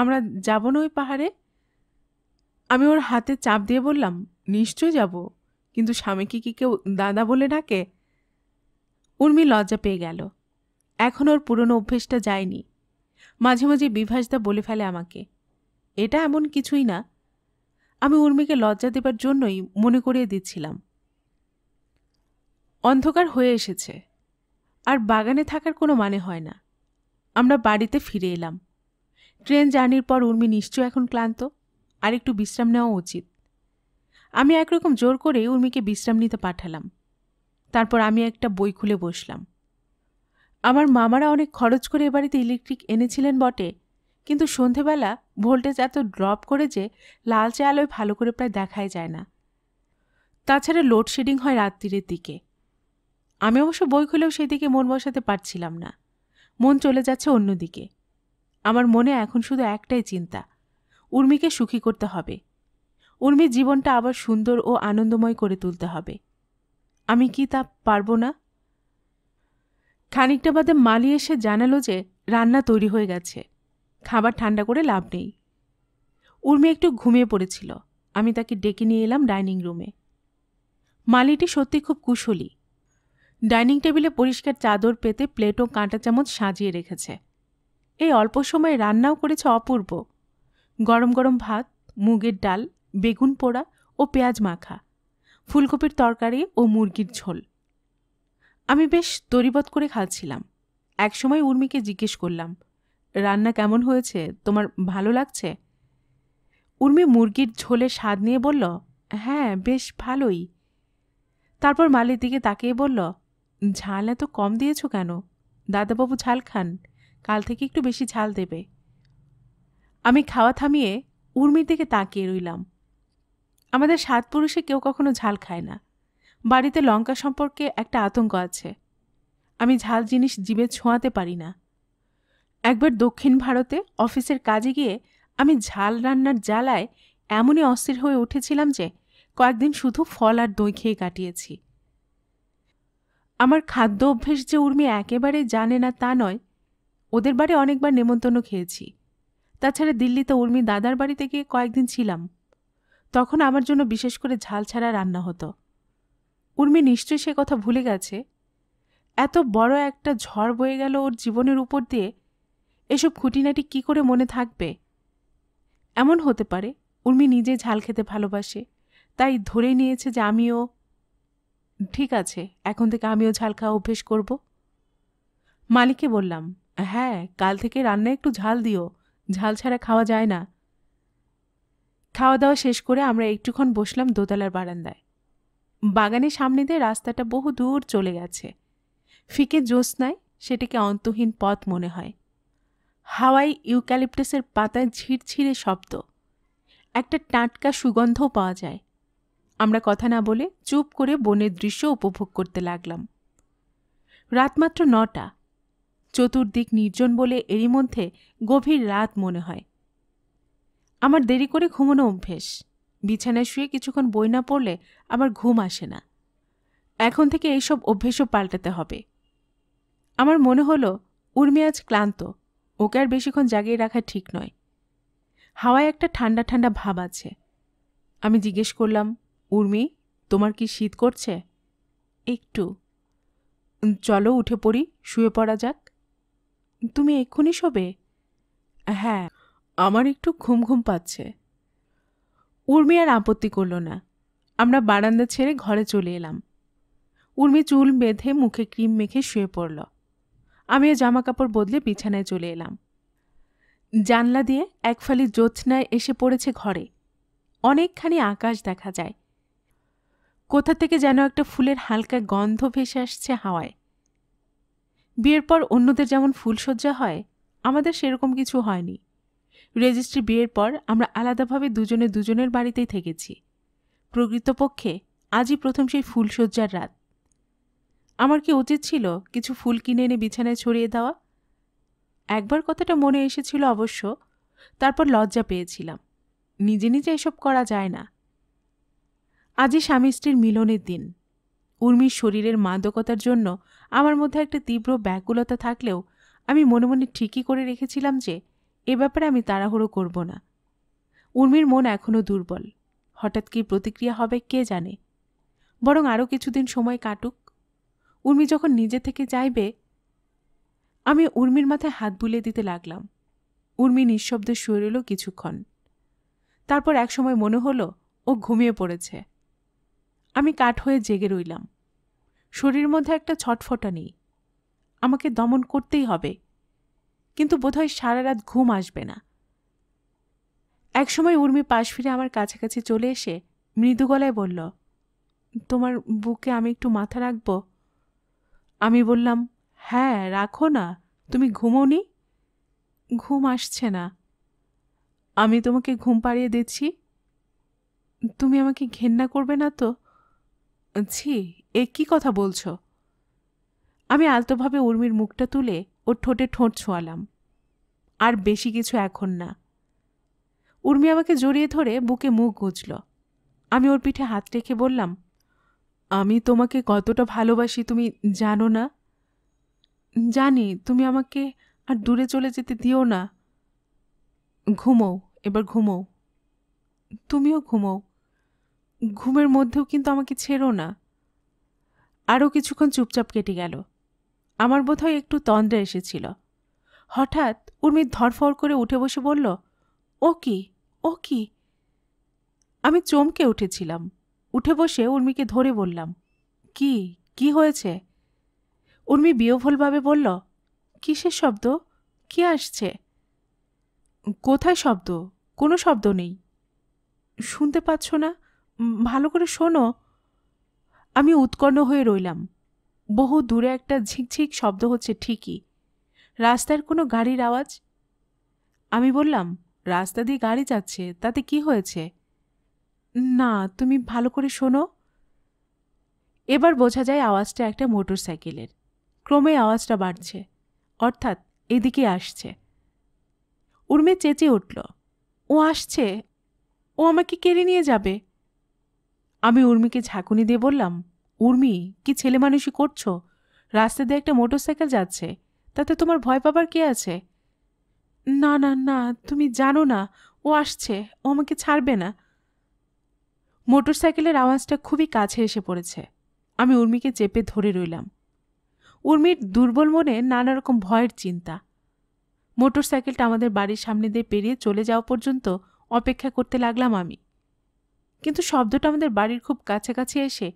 আমরা যাব না ওই পাহাড়ে আমি ওর হাতে চাপ দিয়ে বললাম নিশ্চয় যাব কিন্তু স্বামীকে কি কেউ দাদা বলে ডাকে উর্মি লজ্জা পেয়ে গেল এখন ওর পুরনো অভ্যেসটা যায়নি মাঝে মাঝে বিভাসদা বলে ফেলে আমাকে এটা এমন কিছুই না আমি উর্মিকে লজ্জা দেবার জন্যই মনে করিয়ে দিচ্ছিলাম অন্ধকার হয়ে এসেছে আর বাগানে থাকার কোনো মানে হয় না আমরা বাড়িতে ফিরে এলাম ট্রেন জার্নির পর উর্মি নিশ্চয় এখন ক্লান্ত আর একটু বিশ্রাম নেওয়া উচিত আমি একরকম জোর করে উর্মিকে বিশ্রাম নিতে পাঠালাম তারপর আমি একটা বই খুলে বসলাম আমার মামারা অনেক খরচ করে এ বাড়িতে ইলেকট্রিক এনেছিলেন বটে কিন্তু সন্ধেবেলা ভোল্টেজ এত ড্রপ করে যে লালচে আলোয় ভালো করে প্রায় দেখাই যায় না তাছাড়া লোডশেডিং হয় রাত্রির দিকে আমি অবশ্য বই খুলেও সেই দিকে মন বসাতে পারছিলাম না মন চলে যাচ্ছে অন্যদিকে আমার মনে এখন শুধু একটাই চিন্তা উর্মিকে সুখী করতে হবে উর্মির জীবনটা আবার সুন্দর ও আনন্দময় করে তুলতে হবে আমি কি তা পারব না খানিকটা বাদে মালি এসে জানালো যে রান্না তৈরি হয়ে গেছে খাবার ঠান্ডা করে লাভ নেই উর্মি একটু ঘুমিয়ে পড়েছিল আমি তাকে ডেকে নিয়ে এলাম ডাইনিং রুমে মালিটি সত্যি খুব কুশলী ডাইনিং টেবিলে পরিষ্কার চাদর পেতে প্লেট ও কাঁটা চামচ সাজিয়ে রেখেছে এই অল্প সময়ে রান্নাও করেছে অপূর্ব গরম গরম ভাত মুগের ডাল বেগুন পোড়া ও পেঁয়াজ মাখা ফুলকপির তরকারি ও মুরগির ঝোল আমি বেশ তরিবত করে খাচ্ছিলাম একসময় উর্মিকে জিজ্ঞেস করলাম রান্না কেমন হয়েছে তোমার ভালো লাগছে উর্মি মুরগির ঝোলে স্বাদ নিয়ে বলল হ্যাঁ বেশ ভালোই তারপর মালের দিকে তাকিয়ে বলল ঝাল এত কম দিয়েছ কেন দাদাবাবু ঝাল খান কাল থেকে একটু বেশি ঝাল দেবে আমি খাওয়া থামিয়ে উর্মির দিকে তাকিয়ে রইলাম আমাদের সাত পুরুষে কেউ কখনো ঝাল খায় না বাড়িতে লঙ্কা সম্পর্কে একটা আতঙ্ক আছে আমি ঝাল জিনিস জীবে ছোঁয়াতে পারি না একবার দক্ষিণ ভারতে অফিসের কাজে গিয়ে আমি ঝাল রান্নার জ্বালায় এমনই অস্থির হয়ে উঠেছিলাম যে কয়েকদিন শুধু ফল আর দই খেয়ে কাটিয়েছি আমার খাদ্য অভ্যেস যে উর্মি একেবারে জানে না তা নয় ওদের বাড়ি অনেকবার নেমন্তন্ন খেয়েছি তাছাড়া দিল্লিতে উর্মি দাদার বাড়িতে গিয়ে কয়েকদিন ছিলাম তখন আমার জন্য বিশেষ করে ঝাল ছাড়া রান্না হতো উর্মি নিশ্চয়ই সে কথা ভুলে গেছে এত বড় একটা ঝড় বয়ে গেল ওর জীবনের উপর দিয়ে এসব খুঁটিনাটি কি করে মনে থাকবে এমন হতে পারে উর্মি নিজে ঝাল খেতে ভালোবাসে তাই ধরে নিয়েছে যে আমিও ঠিক আছে এখন থেকে আমিও ঝাল খাওয়া অভ্যেস করব মালিকে বললাম হ্যাঁ কাল থেকে রান্না একটু ঝাল দিও ঝাল ছাড়া খাওয়া যায় না খাওয়া দাওয়া শেষ করে আমরা একটুক্ষণ বসলাম দোতলার বারান্দায় বাগানের সামনে দিয়ে রাস্তাটা বহু দূর চলে গেছে ফিকে জ্যোৎস্নায় সেটিকে অন্তহীন পথ মনে হয় হাওয়াই ইউক্যালিপটাসের পাতায় ঝিরঝিরে শব্দ একটা টাটকা সুগন্ধ পাওয়া যায় আমরা কথা না বলে চুপ করে বনের দৃশ্য উপভোগ করতে লাগলাম রাত মাত্র নটা চতুর্দিক নির্জন বলে এরই মধ্যে গভীর রাত মনে হয় আমার দেরি করে ঘুমানো অভ্যেস বিছানায় শুয়ে কিছুক্ষণ বই না পড়লে আমার ঘুম আসে না এখন থেকে এইসব অভ্যেসও পাল্টাতে হবে আমার মনে হলো উর্মি আজ ক্লান্ত ওকে আর বেশিক্ষণ জাগিয়ে রাখা ঠিক নয় হাওয়ায় একটা ঠান্ডা ঠান্ডা ভাব আছে আমি জিজ্ঞেস করলাম উর্মি তোমার কি শীত করছে একটু চলো উঠে পড়ি শুয়ে পড়া যাক তুমি এক্ষুনি শোবে হ্যাঁ আমার একটু ঘুম ঘুম পাচ্ছে উর্মি আর আপত্তি করল না আমরা বারান্দা ছেড়ে ঘরে চলে এলাম উর্মি চুল বেঁধে মুখে ক্রিম মেখে শুয়ে পড়ল আমিও জামা কাপড় বদলে বিছানায় চলে এলাম জানলা দিয়ে একফালি জ্যোৎস্নায় এসে পড়েছে ঘরে অনেকখানি আকাশ দেখা যায় কোথা থেকে যেন একটা ফুলের হালকা গন্ধ ভেসে আসছে হাওয়ায় বিয়ের পর অন্যদের যেমন ফুলসজ্জা হয় আমাদের সেরকম কিছু হয়নি রেজিস্ট্রি বিয়ের পর আমরা আলাদাভাবে দুজনে দুজনের বাড়িতেই থেকেছি প্রকৃতপক্ষে আজই প্রথম সেই ফুলসজ্জার রাত আমার কি উচিত ছিল কিছু ফুল কিনে এনে বিছানায় ছড়িয়ে দেওয়া একবার কথাটা মনে এসেছিল অবশ্য তারপর লজ্জা পেয়েছিলাম নিজে নিজে এসব করা যায় না আজই স্বামী স্ত্রীর মিলনের দিন উর্মির শরীরের মাদকতার জন্য আমার মধ্যে একটা তীব্র ব্যাকুলতা থাকলেও আমি মনে মনে ঠিকই করে রেখেছিলাম যে এ ব্যাপারে আমি তাড়াহুড়ো করব না উর্মির মন এখনও দুর্বল হঠাৎ কি প্রতিক্রিয়া হবে কে জানে বরং আরও কিছুদিন সময় কাটুক উর্মি যখন নিজে থেকে যাইবে আমি উর্মির মাথায় হাত বুলিয়ে দিতে লাগলাম উর্মি নিঃশব্দে শুয়ে রইল কিছুক্ষণ তারপর এক সময় মনে হলো ও ঘুমিয়ে পড়েছে আমি কাঠ হয়ে জেগে রইলাম শরীর মধ্যে একটা নেই আমাকে দমন করতেই হবে কিন্তু বোধহয় সারা রাত ঘুম আসবে না একসময় উর্মি পাশ ফিরে আমার কাছাকাছি চলে এসে মৃদু গলায় বলল তোমার বুকে আমি একটু মাথা রাখব আমি বললাম হ্যাঁ রাখো না তুমি ঘুমোনি ঘুম আসছে না আমি তোমাকে ঘুম পাড়িয়ে দিচ্ছি তুমি আমাকে ঘেন্না করবে না তো ছি এ কী কথা বলছো আমি আলতোভাবে উর্মির মুখটা তুলে ওর ঠোঁটে ঠোঁট ছোঁয়ালাম আর বেশি কিছু এখন না উর্মি আমাকে জড়িয়ে ধরে বুকে মুখ গুজল আমি ওর পিঠে হাত রেখে বললাম আমি তোমাকে কতটা ভালোবাসি তুমি জানো না জানি তুমি আমাকে আর দূরে চলে যেতে দিও না ঘুমও এবার ঘুমো তুমিও ঘুমও ঘুমের মধ্যেও কিন্তু আমাকে ছেড়ো না আরও কিছুক্ষণ চুপচাপ কেটে গেল আমার বোধহয় একটু তন্দ্রা এসেছিল হঠাৎ উর্মি ধরফর করে উঠে বসে বলল ও কি ও কি আমি চমকে উঠেছিলাম উঠে বসে উর্মিকে ধরে বললাম কি কি হয়েছে উর্মি বিয়োভলভাবে বলল কিসের শব্দ কি আসছে কোথায় শব্দ কোনো শব্দ নেই শুনতে পাচ্ছ না ভালো করে শোনো আমি উৎকর্ণ হয়ে রইলাম বহু দূরে একটা ঝিকঝিক শব্দ হচ্ছে ঠিকই রাস্তার কোনো গাড়ির আওয়াজ আমি বললাম রাস্তা দিয়ে গাড়ি যাচ্ছে তাতে কি হয়েছে না তুমি ভালো করে শোনো এবার বোঝা যায় আওয়াজটা একটা মোটর সাইকেলের ক্রমে আওয়াজটা বাড়ছে অর্থাৎ এদিকে আসছে উর্মে চেঁচে উঠল ও আসছে ও আমাকে কেড়ে নিয়ে যাবে আমি উর্মিকে ঝাঁকুনি দিয়ে বললাম উর্মি কি ছেলে মানুষই করছো রাস্তা দিয়ে একটা মোটরসাইকেল যাচ্ছে তাতে তোমার ভয় পাবার কে আছে না না না তুমি জানো না ও আসছে ও আমাকে ছাড়বে না মোটরসাইকেলের আওয়াজটা খুবই কাছে এসে পড়েছে আমি উর্মিকে চেপে ধরে রইলাম উর্মির দুর্বল মনে নানা রকম ভয়ের চিন্তা মোটরসাইকেলটা আমাদের বাড়ির সামনে দিয়ে পেরিয়ে চলে যাওয়া পর্যন্ত অপেক্ষা করতে লাগলাম আমি কিন্তু শব্দটা আমাদের বাড়ির খুব কাছাকাছি এসে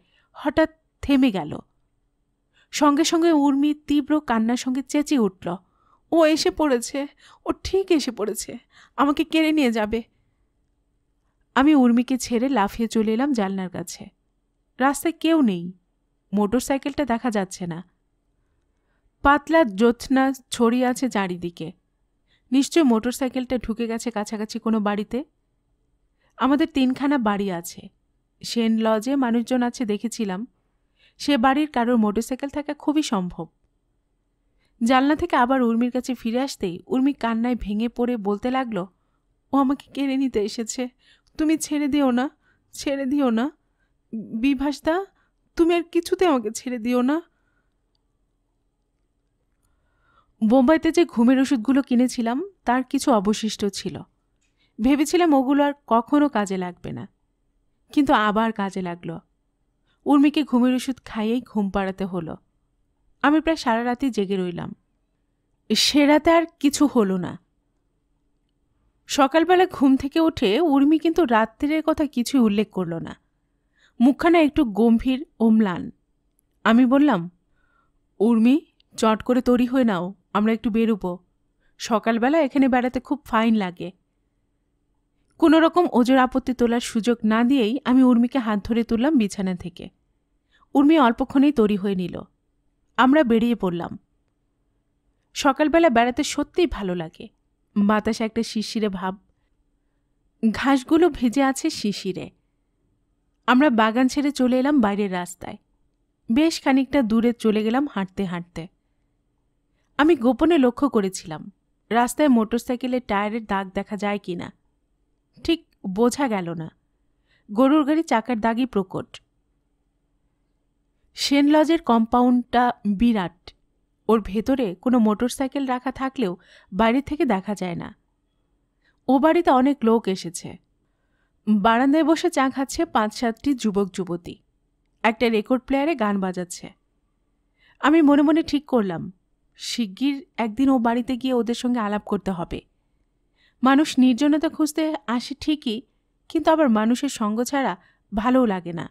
হঠাৎ থেমে গেল সঙ্গে সঙ্গে উর্মি তীব্র কান্নার সঙ্গে চেঁচিয়ে উঠল ও এসে পড়েছে ও ঠিক এসে পড়েছে আমাকে কেড়ে নিয়ে যাবে আমি উর্মিকে ছেড়ে লাফিয়ে চলে এলাম জানলার কাছে রাস্তায় কেউ নেই মোটর সাইকেলটা দেখা যাচ্ছে না পাতলা জোৎনা ছড়িয়ে আছে চারিদিকে নিশ্চয় মোটর সাইকেলটা ঢুকে গেছে কাছাকাছি কোনো বাড়িতে আমাদের তিনখানা বাড়ি আছে সেন লজে মানুষজন আছে দেখেছিলাম সে বাড়ির কারোর মোটরসাইকেল থাকা খুবই সম্ভব জানলা থেকে আবার উর্মির কাছে ফিরে আসতেই উর্মি কান্নায় ভেঙে পড়ে বলতে লাগল ও আমাকে কেড়ে নিতে এসেছে তুমি ছেড়ে দিও না ছেড়ে দিও না বিভাসদা তুমি আর কিছুতে আমাকে ছেড়ে দিও না বোম্বাইতে যে ঘুমের ওষুধগুলো কিনেছিলাম তার কিছু অবশিষ্ট ছিল ভেবেছিলাম ওগুলো আর কখনো কাজে লাগবে না কিন্তু আবার কাজে লাগলো উর্মিকে ঘুমের ওষুধ খাইয়েই ঘুম পাড়াতে হলো আমি প্রায় সারা রাতে জেগে রইলাম সে রাতে আর কিছু হলো না সকালবেলা ঘুম থেকে উঠে উর্মি কিন্তু রাত্রের কথা কিছু উল্লেখ করল না মুখখানা একটু গম্ভীর ওমলান আমি বললাম উর্মি চট করে তৈরি হয়ে নাও আমরা একটু বেরুবো সকালবেলা এখানে বেড়াতে খুব ফাইন লাগে কোনো রকম ওজোর আপত্তি তোলার সুযোগ না দিয়েই আমি উর্মিকে হাত ধরে তুললাম বিছানা থেকে উর্মি অল্পক্ষণেই তৈরি হয়ে নিল আমরা বেরিয়ে পড়লাম সকালবেলা বেড়াতে সত্যিই ভালো লাগে বাতাসে একটা শিশিরে ভাব ঘাসগুলো ভেজে আছে শিশিরে আমরা বাগান ছেড়ে চলে এলাম বাইরের রাস্তায় বেশ খানিকটা দূরে চলে গেলাম হাঁটতে হাঁটতে আমি গোপনে লক্ষ্য করেছিলাম রাস্তায় মোটরসাইকেলের টায়ারের দাগ দেখা যায় কিনা ঠিক বোঝা গেল না গরুর গাড়ি চাকার দাগি প্রকট লজের কম্পাউন্ডটা বিরাট ওর ভেতরে কোনো মোটরসাইকেল রাখা থাকলেও বাড়ি থেকে দেখা যায় না ও বাড়িতে অনেক লোক এসেছে বারান্দায় বসে চা খাচ্ছে পাঁচ সাতটি যুবক যুবতী একটা রেকর্ড প্লেয়ারে গান বাজাচ্ছে আমি মনে মনে ঠিক করলাম শিগগির একদিন ও বাড়িতে গিয়ে ওদের সঙ্গে আলাপ করতে হবে মানুষ নির্জনতা খুঁজতে আসে ঠিকই কিন্তু আবার মানুষের সঙ্গ ছাড়া ভালোও লাগে না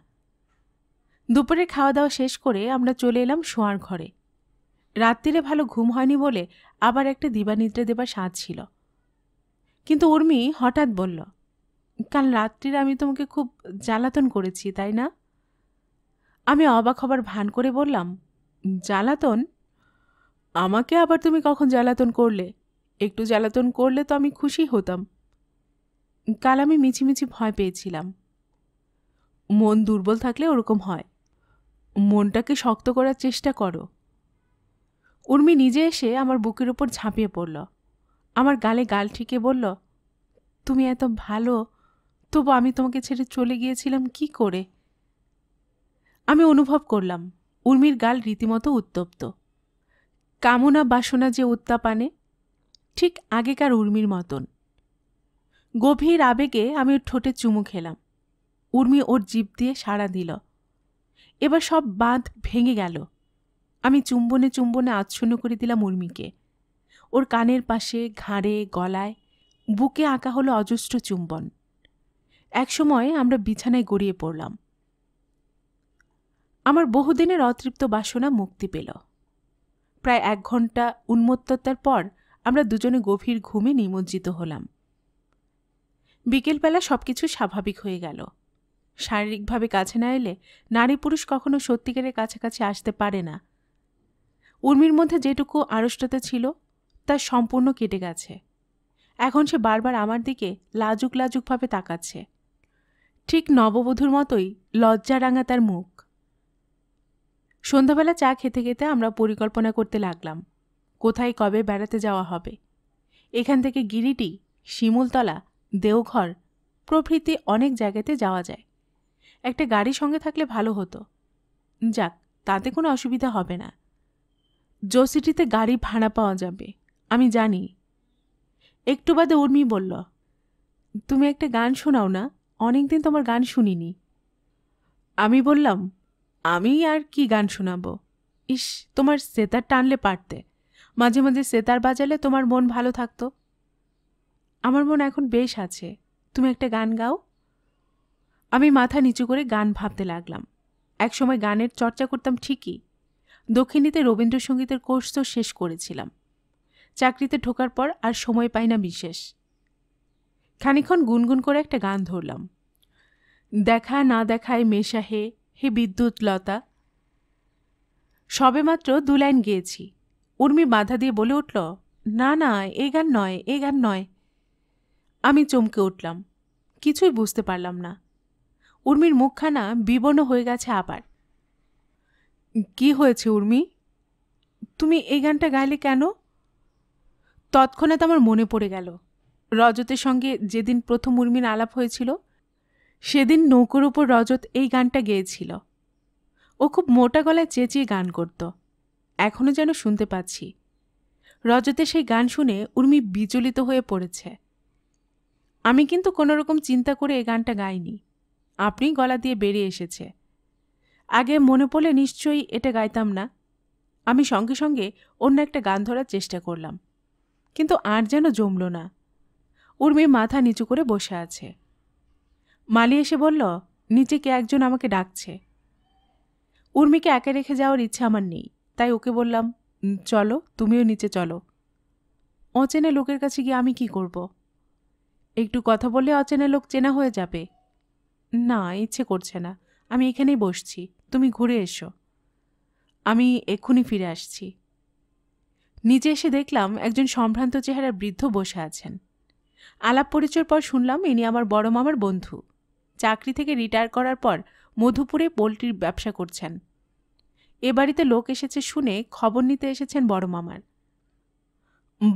দুপুরে খাওয়া দাওয়া শেষ করে আমরা চলে এলাম শোয়ার ঘরে রাত্রিরে ভালো ঘুম হয়নি বলে আবার একটা দিবানিদ্রে দেবার স্বাদ ছিল কিন্তু উর্মি হঠাৎ বলল কাল রাত্রির আমি তোমাকে খুব জ্বালাতন করেছি তাই না আমি অবাক হবার ভান করে বললাম জ্বালাতন আমাকে আবার তুমি কখন জ্বালাতন করলে একটু জ্বালাতন করলে তো আমি খুশি হতাম কাল আমি মিছিমিছি ভয় পেয়েছিলাম মন দুর্বল থাকলে ওরকম হয় মনটাকে শক্ত করার চেষ্টা করো উর্মি নিজে এসে আমার বুকের ওপর ঝাঁপিয়ে পড়ল আমার গালে গাল ঠিকে বলল তুমি এত ভালো তবু আমি তোমাকে ছেড়ে চলে গিয়েছিলাম কি করে আমি অনুভব করলাম উর্মির গাল রীতিমতো উত্তপ্ত কামনা বাসনা যে উত্তাপানে ঠিক আগেকার উর্মির মতন গভীর আবেগে আমি ওর ঠোঁটে চুমু খেলাম উর্মি ওর জীব দিয়ে সাড়া দিল এবার সব বাঁধ ভেঙে গেল আমি চুম্বনে চুম্বনে আচ্ছন্ন করে দিলাম উর্মিকে ওর কানের পাশে ঘাড়ে গলায় বুকে আঁকা হলো অজস্র চুম্বন একসময় আমরা বিছানায় গড়িয়ে পড়লাম আমার বহুদিনের অতৃপ্ত বাসনা মুক্তি পেল প্রায় এক ঘন্টা উন্মত্ততার পর আমরা দুজনে গভীর ঘুমে নিমজ্জিত হলাম বিকেলবেলা সব কিছু স্বাভাবিক হয়ে গেল শারীরিকভাবে কাছে না এলে নারী পুরুষ কখনো সত্যিকারের কাছাকাছি আসতে পারে না উর্মির মধ্যে যেটুকু আড়ষ্টতা ছিল তা সম্পূর্ণ কেটে গেছে এখন সে বারবার আমার দিকে লাজুক লাজুকভাবে তাকাচ্ছে ঠিক নববধূর মতোই লজ্জা রাঙা তার মুখ সন্ধ্যাবেলা চা খেতে খেতে আমরা পরিকল্পনা করতে লাগলাম কোথায় কবে বেড়াতে যাওয়া হবে এখান থেকে গিরিটি শিমুলতলা দেওঘর প্রভৃতি অনেক জায়গাতে যাওয়া যায় একটা গাড়ি সঙ্গে থাকলে ভালো হতো যাক তাতে কোনো অসুবিধা হবে না জোসিটিতে গাড়ি ভাড়া পাওয়া যাবে আমি জানি একটু বাদে উর্মি বলল তুমি একটা গান শোনাও না অনেক দিন তোমার গান শুনিনি আমি বললাম আমি আর কি গান শোনাবো ইস তোমার সেতার টানলে পারতে মাঝে মাঝে সেতার বাজালে তোমার মন ভালো থাকতো আমার মন এখন বেশ আছে তুমি একটা গান গাও আমি মাথা নিচু করে গান ভাবতে লাগলাম একসময় গানের চর্চা করতাম ঠিকই দক্ষিণীতে রবীন্দ্রসঙ্গীতের কোর্স তো শেষ করেছিলাম চাকরিতে ঢোকার পর আর সময় পাই না বিশেষ খানিক্ষণ গুনগুন করে একটা গান ধরলাম দেখা না দেখায় মেশা হে হে বিদ্যুৎ লতা সবেমাত্র দু লাইন গেয়েছি উর্মি বাধা দিয়ে বলে উঠল না না এ গান নয় এ গান নয় আমি চমকে উঠলাম কিছুই বুঝতে পারলাম না উর্মির মুখখানা বিবর্ণ হয়ে গেছে আবার কি হয়েছে উর্মি তুমি এই গানটা গাইলে কেন তৎক্ষণাৎ আমার মনে পড়ে গেল রজতের সঙ্গে যেদিন প্রথম উর্মির আলাপ হয়েছিল সেদিন নৌকোর উপর রজত এই গানটা গেয়েছিল ও খুব মোটা গলায় চেঁচিয়ে গান করতো এখনও যেন শুনতে পাচ্ছি রজতের সেই গান শুনে উর্মি বিচলিত হয়ে পড়েছে আমি কিন্তু কোনো রকম চিন্তা করে এ গানটা গাইনি আপনি গলা দিয়ে বেরিয়ে এসেছে আগে মনে পড়লে নিশ্চয়ই এটা গাইতাম না আমি সঙ্গে সঙ্গে অন্য একটা গান ধরার চেষ্টা করলাম কিন্তু আর যেন জমল না উর্মি মাথা নিচু করে বসে আছে মালি এসে বলল নিচে কে একজন আমাকে ডাকছে উর্মিকে একে রেখে যাওয়ার ইচ্ছা আমার নেই তাই ওকে বললাম চলো তুমিও নিচে চলো অচেনা লোকের কাছে গিয়ে আমি কি করব। একটু কথা বলে অচেনা লোক চেনা হয়ে যাবে না ইচ্ছে করছে না আমি এখানেই বসছি তুমি ঘুরে এসো আমি এক্ষুনি ফিরে আসছি নিচে এসে দেখলাম একজন সম্ভ্রান্ত চেহারার বৃদ্ধ বসে আছেন আলাপ পরিচয়ের পর শুনলাম ইনি আমার বড় মামার বন্ধু চাকরি থেকে রিটায়ার করার পর মধুপুরে পোলট্রির ব্যবসা করছেন এ বাড়িতে লোক এসেছে শুনে খবর নিতে এসেছেন বড় মামার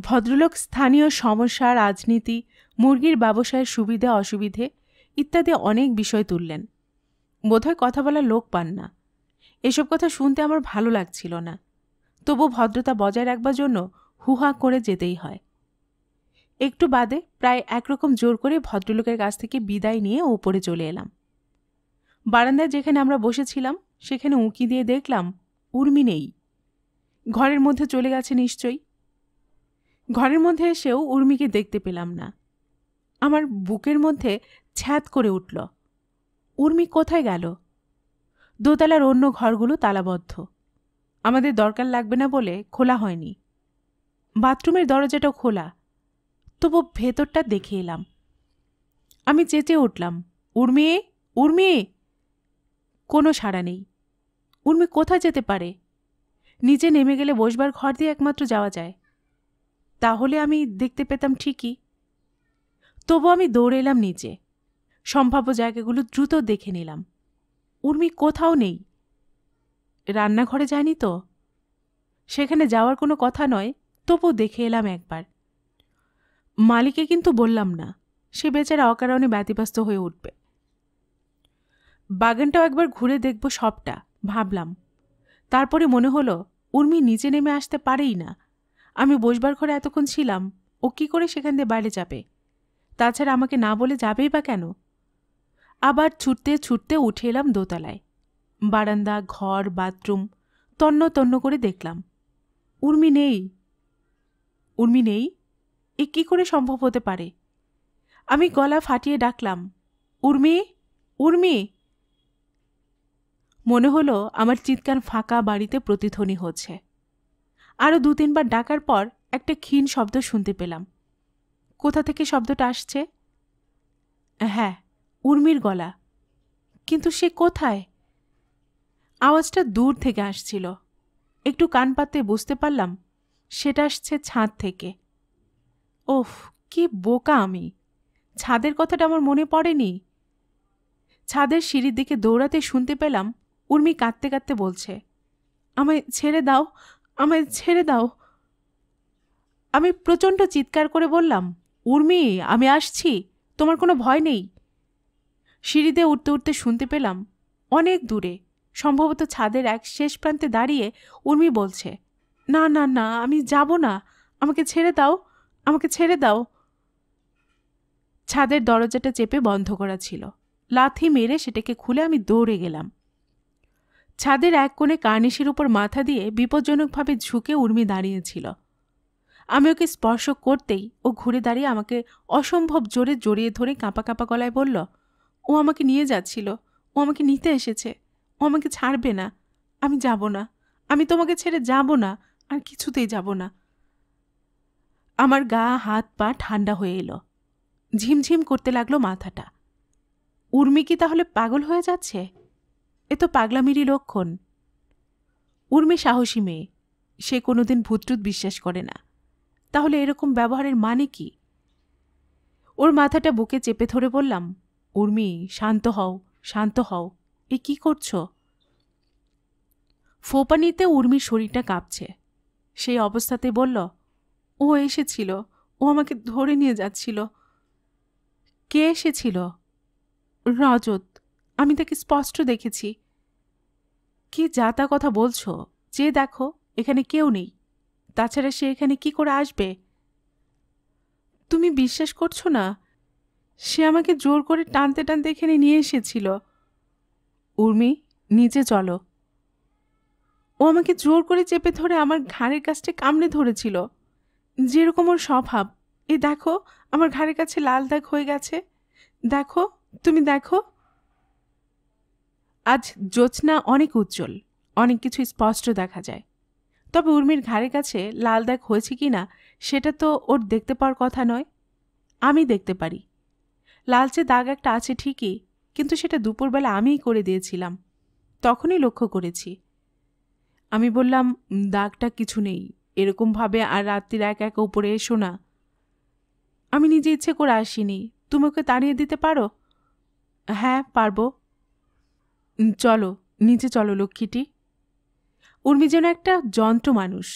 ভদ্রলোক স্থানীয় সমস্যা রাজনীতি মুরগির ব্যবসায়ের সুবিধা অসুবিধে ইত্যাদি অনেক বিষয় তুললেন বোধহয় কথা বলার লোক পান না এসব কথা শুনতে আমার ভালো লাগছিল না তবু ভদ্রতা বজায় রাখবার জন্য হুহা করে যেতেই হয় একটু বাদে প্রায় একরকম জোর করে ভদ্রলোকের কাছ থেকে বিদায় নিয়ে ওপরে চলে এলাম বারান্দায় যেখানে আমরা বসেছিলাম সেখানে উঁকি দিয়ে দেখলাম উর্মি নেই ঘরের মধ্যে চলে গেছে নিশ্চয়ই ঘরের মধ্যে এসেও উর্মিকে দেখতে পেলাম না আমার বুকের মধ্যে ছ্যাদ করে উঠল উর্মি কোথায় গেল দোতলার অন্য ঘরগুলো তালাবদ্ধ আমাদের দরকার লাগবে না বলে খোলা হয়নি বাথরুমের দরজাটাও খোলা তবু ভেতরটা দেখে এলাম আমি চেঁচে উঠলাম উর্মি উর্মি কোনো সাড়া নেই উর্মি কোথায় যেতে পারে নিচে নেমে গেলে বসবার ঘর দিয়ে একমাত্র যাওয়া যায় তাহলে আমি দেখতে পেতাম ঠিকই তবু আমি দৌড়ে এলাম নিচে সম্ভাব্য জায়গাগুলো দ্রুত দেখে নিলাম উর্মি কোথাও নেই রান্নাঘরে যায়নি তো সেখানে যাওয়ার কোনো কথা নয় তবু দেখে এলাম একবার মালিকে কিন্তু বললাম না সে বেচারা অকারণে ব্যতিব্যস্ত হয়ে উঠবে বাগানটাও একবার ঘুরে দেখব সবটা ভাবলাম তারপরে মনে হলো উর্মি নিচে নেমে আসতে পারেই না আমি বসবার ঘরে এতক্ষণ ছিলাম ও কি করে সেখান দিয়ে বাইরে যাবে তাছাড়া আমাকে না বলে যাবেই বা কেন আবার ছুটতে ছুটতে উঠে এলাম দোতলায় বারান্দা ঘর বাথরুম তন্ন তন্ন করে দেখলাম উর্মি নেই উর্মি নেই এ কী করে সম্ভব হতে পারে আমি গলা ফাটিয়ে ডাকলাম উর্মি উর্মি মনে হলো আমার চিৎকার ফাঁকা বাড়িতে প্রতিধ্বনি হচ্ছে আরও দু তিনবার ডাকার পর একটা ক্ষীণ শব্দ শুনতে পেলাম কোথা থেকে শব্দটা আসছে হ্যাঁ উর্মির গলা কিন্তু সে কোথায় আওয়াজটা দূর থেকে আসছিল একটু কান পাতে বুঝতে পারলাম সেটা আসছে ছাদ থেকে ওফ কি বোকা আমি ছাদের কথাটা আমার মনে পড়েনি ছাদের সিঁড়ির দিকে দৌড়াতে শুনতে পেলাম উর্মি কাঁদতে কাঁদতে বলছে আমায় ছেড়ে দাও আমায় ছেড়ে দাও আমি প্রচণ্ড চিৎকার করে বললাম উর্মি আমি আসছি তোমার কোনো ভয় নেই সিঁড়িতে উঠতে উঠতে শুনতে পেলাম অনেক দূরে সম্ভবত ছাদের এক শেষ প্রান্তে দাঁড়িয়ে উর্মি বলছে না না না আমি যাব না আমাকে ছেড়ে দাও আমাকে ছেড়ে দাও ছাদের দরজাটা চেপে বন্ধ করা ছিল লাথি মেরে সেটাকে খুলে আমি দৌড়ে গেলাম ছাদের এক কোণে কার্নিশের উপর মাথা দিয়ে বিপজ্জনকভাবে ঝুঁকে উর্মি দাঁড়িয়েছিল আমি ওকে স্পর্শ করতেই ও ঘুরে দাঁড়িয়ে আমাকে অসম্ভব জোরে জড়িয়ে ধরে কাঁপা কাঁপা গলায় বলল ও আমাকে নিয়ে যাচ্ছিল ও আমাকে নিতে এসেছে ও আমাকে ছাড়বে না আমি যাব না আমি তোমাকে ছেড়ে যাব না আর কিছুতেই যাব না আমার গা হাত পা ঠান্ডা হয়ে এলো ঝিমঝিম করতে লাগলো মাথাটা উর্মি কি তাহলে পাগল হয়ে যাচ্ছে এ তো পাগলামিরই লক্ষণ উর্মি সাহসী মেয়ে সে কোনোদিন ভূতটুত বিশ্বাস করে না তাহলে এরকম ব্যবহারের মানে কি ওর মাথাটা বুকে চেপে ধরে বললাম উর্মি শান্ত হও শান্ত হও এ কি করছো ফোপানিতে উর্মির শরীরটা কাঁপছে সেই অবস্থাতে বলল ও এসেছিল ও আমাকে ধরে নিয়ে যাচ্ছিল কে এসেছিল রজত আমি তাকে স্পষ্ট দেখেছি কি যা তা কথা বলছো যে দেখো এখানে কেউ নেই তাছাড়া সে এখানে কি করে আসবে তুমি বিশ্বাস করছো না সে আমাকে জোর করে টানতে টানতে এখানে নিয়ে এসেছিল উর্মি নিচে চলো ও আমাকে জোর করে চেপে ধরে আমার ঘাড়ের কাছটা কামড়ে ধরেছিল যেরকম ওর স্বভাব এ দেখো আমার ঘাড়ের কাছে লাল দাগ হয়ে গেছে দেখো তুমি দেখো আজ জ্যোৎস্না অনেক উজ্জ্বল অনেক কিছু স্পষ্ট দেখা যায় তবে উর্মির ঘাড়ের কাছে লাল দাগ হয়েছে কি না সেটা তো ওর দেখতে পাওয়ার কথা নয় আমি দেখতে পারি লালচে দাগ একটা আছে ঠিকই কিন্তু সেটা দুপুরবেলা আমিই করে দিয়েছিলাম তখনই লক্ষ্য করেছি আমি বললাম দাগটা কিছু নেই এরকমভাবে আর রাত্রির এক এক উপরে এসো না আমি নিজে ইচ্ছে করে আসিনি তুমি ওকে তাড়িয়ে দিতে পারো হ্যাঁ পারবো চলো নিচে চলো লক্ষ্মীটি উর্মি যেন একটা যন্ত্র মানুষ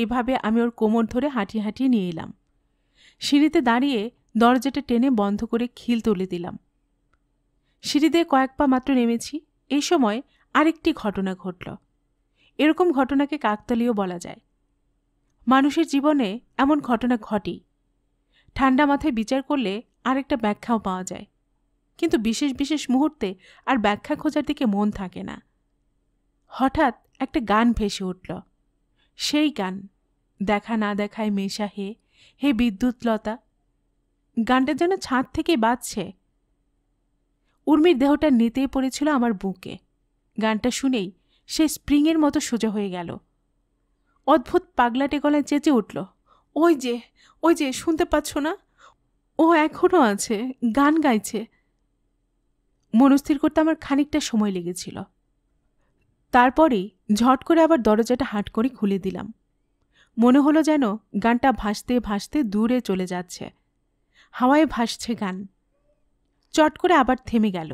এইভাবে আমি ওর কোমর ধরে হাঁটিয়ে হাঁটিয়ে নিয়ে এলাম সিঁড়িতে দাঁড়িয়ে দরজাটা টেনে বন্ধ করে খিল তুলে দিলাম সিঁড়িতে কয়েক পা মাত্র নেমেছি এই সময় আরেকটি ঘটনা ঘটল এরকম ঘটনাকে কাকতালিও বলা যায় মানুষের জীবনে এমন ঘটনা ঘটেই ঠান্ডা মাথায় বিচার করলে আরেকটা ব্যাখ্যাও পাওয়া যায় কিন্তু বিশেষ বিশেষ মুহূর্তে আর ব্যাখ্যা খোঁজার দিকে মন থাকে না হঠাৎ একটা গান ভেসে উঠল সেই গান দেখা না দেখায় মেশা হে হে বিদ্যুৎ লতা গানটা যেন ছাদ থেকে বাজছে উর্মির দেহটা নেতেই পড়েছিল আমার বুকে গানটা শুনেই সে স্প্রিংয়ের মতো সোজা হয়ে গেল অদ্ভুত পাগলাটে গলায় চেঁচে উঠল ওই যে ওই যে শুনতে পাচ্ছ না ও এখনও আছে গান গাইছে মনস্থির করতে আমার খানিকটা সময় লেগেছিল তারপরে ঝট করে আবার দরজাটা হাট করে খুলে দিলাম মনে হলো যেন গানটা ভাসতে ভাসতে দূরে চলে যাচ্ছে হাওয়ায় ভাসছে গান চট করে আবার থেমে গেল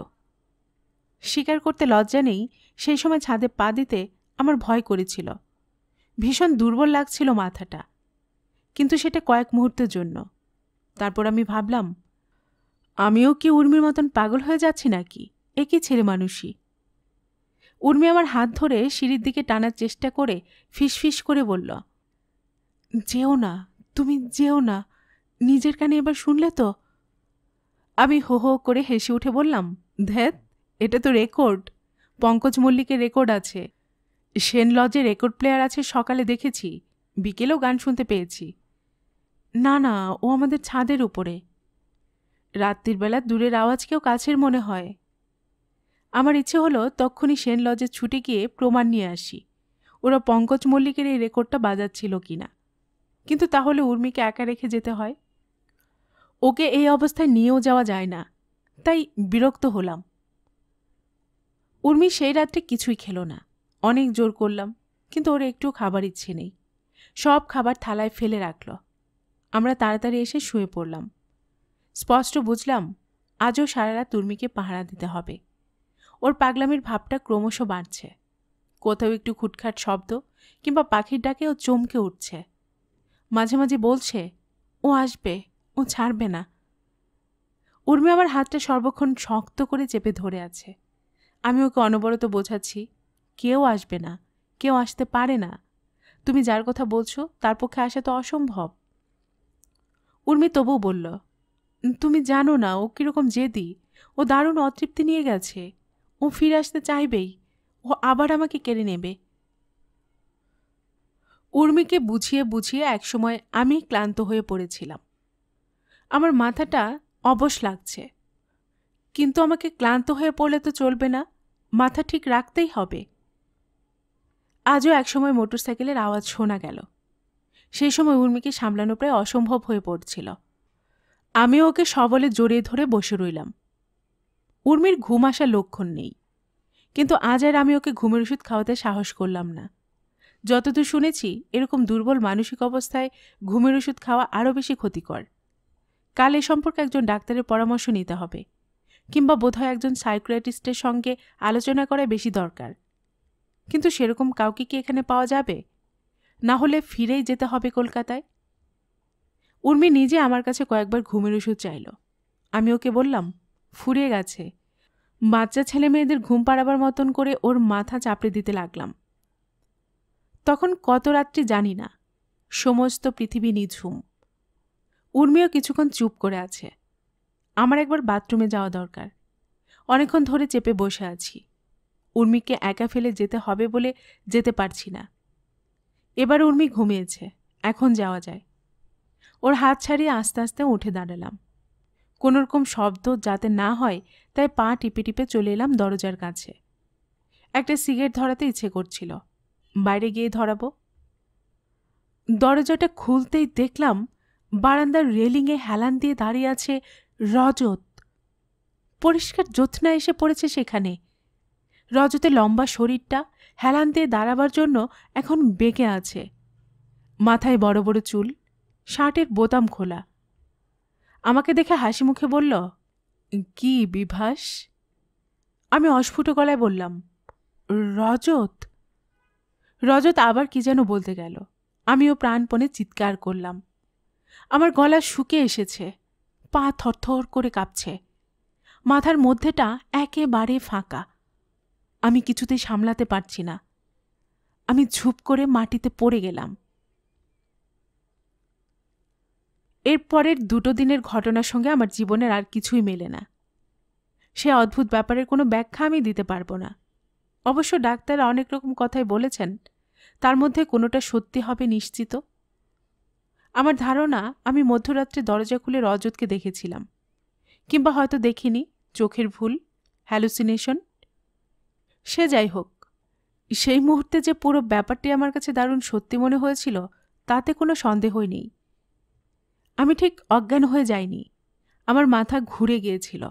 শিকার করতে লজ্জা নেই সেই সময় ছাদে পা দিতে আমার ভয় করেছিল ভীষণ দুর্বল লাগছিল মাথাটা কিন্তু সেটা কয়েক মুহূর্তের জন্য তারপর আমি ভাবলাম আমিও কি উর্মির মতন পাগল হয়ে যাচ্ছি নাকি এ কি ছেলে মানুষই উর্মি আমার হাত ধরে সিঁড়ির দিকে টানার চেষ্টা করে ফিসফিস করে বলল যেও না তুমি যেও না নিজের কানে এবার শুনলে তো আমি হো হো করে হেসে উঠে বললাম ধ্যাত এটা তো রেকর্ড পঙ্কজ মল্লিকের রেকর্ড আছে সেন লজে রেকর্ড প্লেয়ার আছে সকালে দেখেছি বিকেলেও গান শুনতে পেয়েছি না না ও আমাদের ছাদের উপরে রাত্রির বেলা দূরের আওয়াজকেও কাছের মনে হয় আমার ইচ্ছে হলো তক্ষুনি সেন লজে ছুটে গিয়ে প্রমাণ নিয়ে আসি ওরা পঙ্কজ মল্লিকের এই রেকর্ডটা বাজাচ্ছিল কি না কিন্তু তাহলে উর্মিকে একা রেখে যেতে হয় ওকে এই অবস্থায় নিয়েও যাওয়া যায় না তাই বিরক্ত হলাম উর্মি সেই রাত্রে কিছুই খেলো না অনেক জোর করলাম কিন্তু ওর একটু খাবার ইচ্ছে নেই সব খাবার থালায় ফেলে রাখল আমরা তাড়াতাড়ি এসে শুয়ে পড়লাম স্পষ্ট বুঝলাম আজও সারা রাত তুর্মিকে পাহারা দিতে হবে ওর পাগলামির ভাবটা ক্রমশ বাড়ছে কোথাও একটু খুটখাট শব্দ কিংবা পাখির ডাকে ও চমকে উঠছে মাঝে মাঝে বলছে ও আসবে ও ছাড়বে না উর্মি আমার হাতটা সর্বক্ষণ শক্ত করে চেপে ধরে আছে আমি ওকে অনবরত বোঝাচ্ছি কেউ আসবে না কেউ আসতে পারে না তুমি যার কথা বলছো তার পক্ষে আসা তো অসম্ভব উর্মি তবু বলল তুমি জানো না ও কীরকম জেদি ও দারুণ অতৃপ্তি নিয়ে গেছে ও ফিরে আসতে চাইবেই ও আবার আমাকে কেড়ে নেবে উর্মিকে বুঝিয়ে বুঝিয়ে একসময় আমি ক্লান্ত হয়ে পড়েছিলাম আমার মাথাটা অবশ লাগছে কিন্তু আমাকে ক্লান্ত হয়ে পড়লে তো চলবে না মাথা ঠিক রাখতেই হবে আজও একসময় মোটরসাইকেলের আওয়াজ শোনা গেল সেই সময় উর্মিকে সামলানো প্রায় অসম্ভব হয়ে পড়ছিল আমি ওকে সবলে জড়িয়ে ধরে বসে রইলাম উর্মির ঘুম আসার লক্ষণ নেই কিন্তু আজ আর আমি ওকে ঘুমের ওষুধ খাওয়াতে সাহস করলাম না যতদূর শুনেছি এরকম দুর্বল মানসিক অবস্থায় ঘুমের ওষুধ খাওয়া আরও বেশি ক্ষতিকর কাল এ সম্পর্কে একজন ডাক্তারের পরামর্শ নিতে হবে কিংবা বোধহয় একজন সাইক্রিয়াটিস্টের সঙ্গে আলোচনা করা বেশি দরকার কিন্তু সেরকম কাউকে কি এখানে পাওয়া যাবে না হলে ফিরেই যেতে হবে কলকাতায় উর্মি নিজে আমার কাছে কয়েকবার ঘুমের ওষুধ চাইল আমি ওকে বললাম ফুরে গেছে বাচ্চা ছেলে মেয়েদের ঘুম পাড়াবার মতন করে ওর মাথা চাপড়ে দিতে লাগলাম তখন কত রাত্রি জানি না সমস্ত পৃথিবী নিঝুম উর্মিও কিছুক্ষণ চুপ করে আছে আমার একবার বাথরুমে যাওয়া দরকার অনেকক্ষণ ধরে চেপে বসে আছি উর্মিকে একা ফেলে যেতে হবে বলে যেতে পারছি না এবার উর্মি ঘুমিয়েছে এখন যাওয়া যায় ওর হাত ছাড়িয়ে আস্তে আস্তে উঠে দাঁড়ালাম কোনোরকম শব্দ যাতে না হয় তাই পা টিপে টিপে চলে এলাম দরজার কাছে একটা সিগারেট ধরাতে ইচ্ছে করছিল বাইরে গিয়ে ধরাবো দরজাটা খুলতেই দেখলাম বারান্দার রেলিংয়ে হেলান দিয়ে দাঁড়িয়ে আছে রজত পরিষ্কার জ্যোৎস্না এসে পড়েছে সেখানে রজতে লম্বা শরীরটা হেলান দিয়ে দাঁড়াবার জন্য এখন বেঁকে আছে মাথায় বড় বড় চুল শার্টের বোতাম খোলা আমাকে দেখে হাসি মুখে বলল কি বিভাস আমি অস্ফুট গলায় বললাম রজত রজত আবার কি যেন বলতে গেল আমিও প্রাণপণে চিৎকার করলাম আমার গলা শুকে এসেছে পা থরথর করে কাঁপছে মাথার মধ্যেটা একেবারে ফাঁকা আমি কিছুতেই সামলাতে পারছি না আমি ঝুপ করে মাটিতে পড়ে গেলাম এর পরের দুটো দিনের ঘটনার সঙ্গে আমার জীবনের আর কিছুই মেলে না সে অদ্ভুত ব্যাপারের কোনো ব্যাখ্যা আমি দিতে পারবো না অবশ্য ডাক্তার অনেক রকম কথাই বলেছেন তার মধ্যে কোনোটা সত্যি হবে নিশ্চিত আমার ধারণা আমি মধ্যরাত্রে দরজা খুলে রজতকে দেখেছিলাম কিংবা হয়তো দেখিনি চোখের ভুল হ্যালুসিনেশন সে যাই হোক সেই মুহূর্তে যে পুরো ব্যাপারটি আমার কাছে দারুণ সত্যি মনে হয়েছিল তাতে কোনো সন্দেহই নেই আমি ঠিক অজ্ঞান হয়ে যাইনি আমার মাথা ঘুরে গিয়েছিল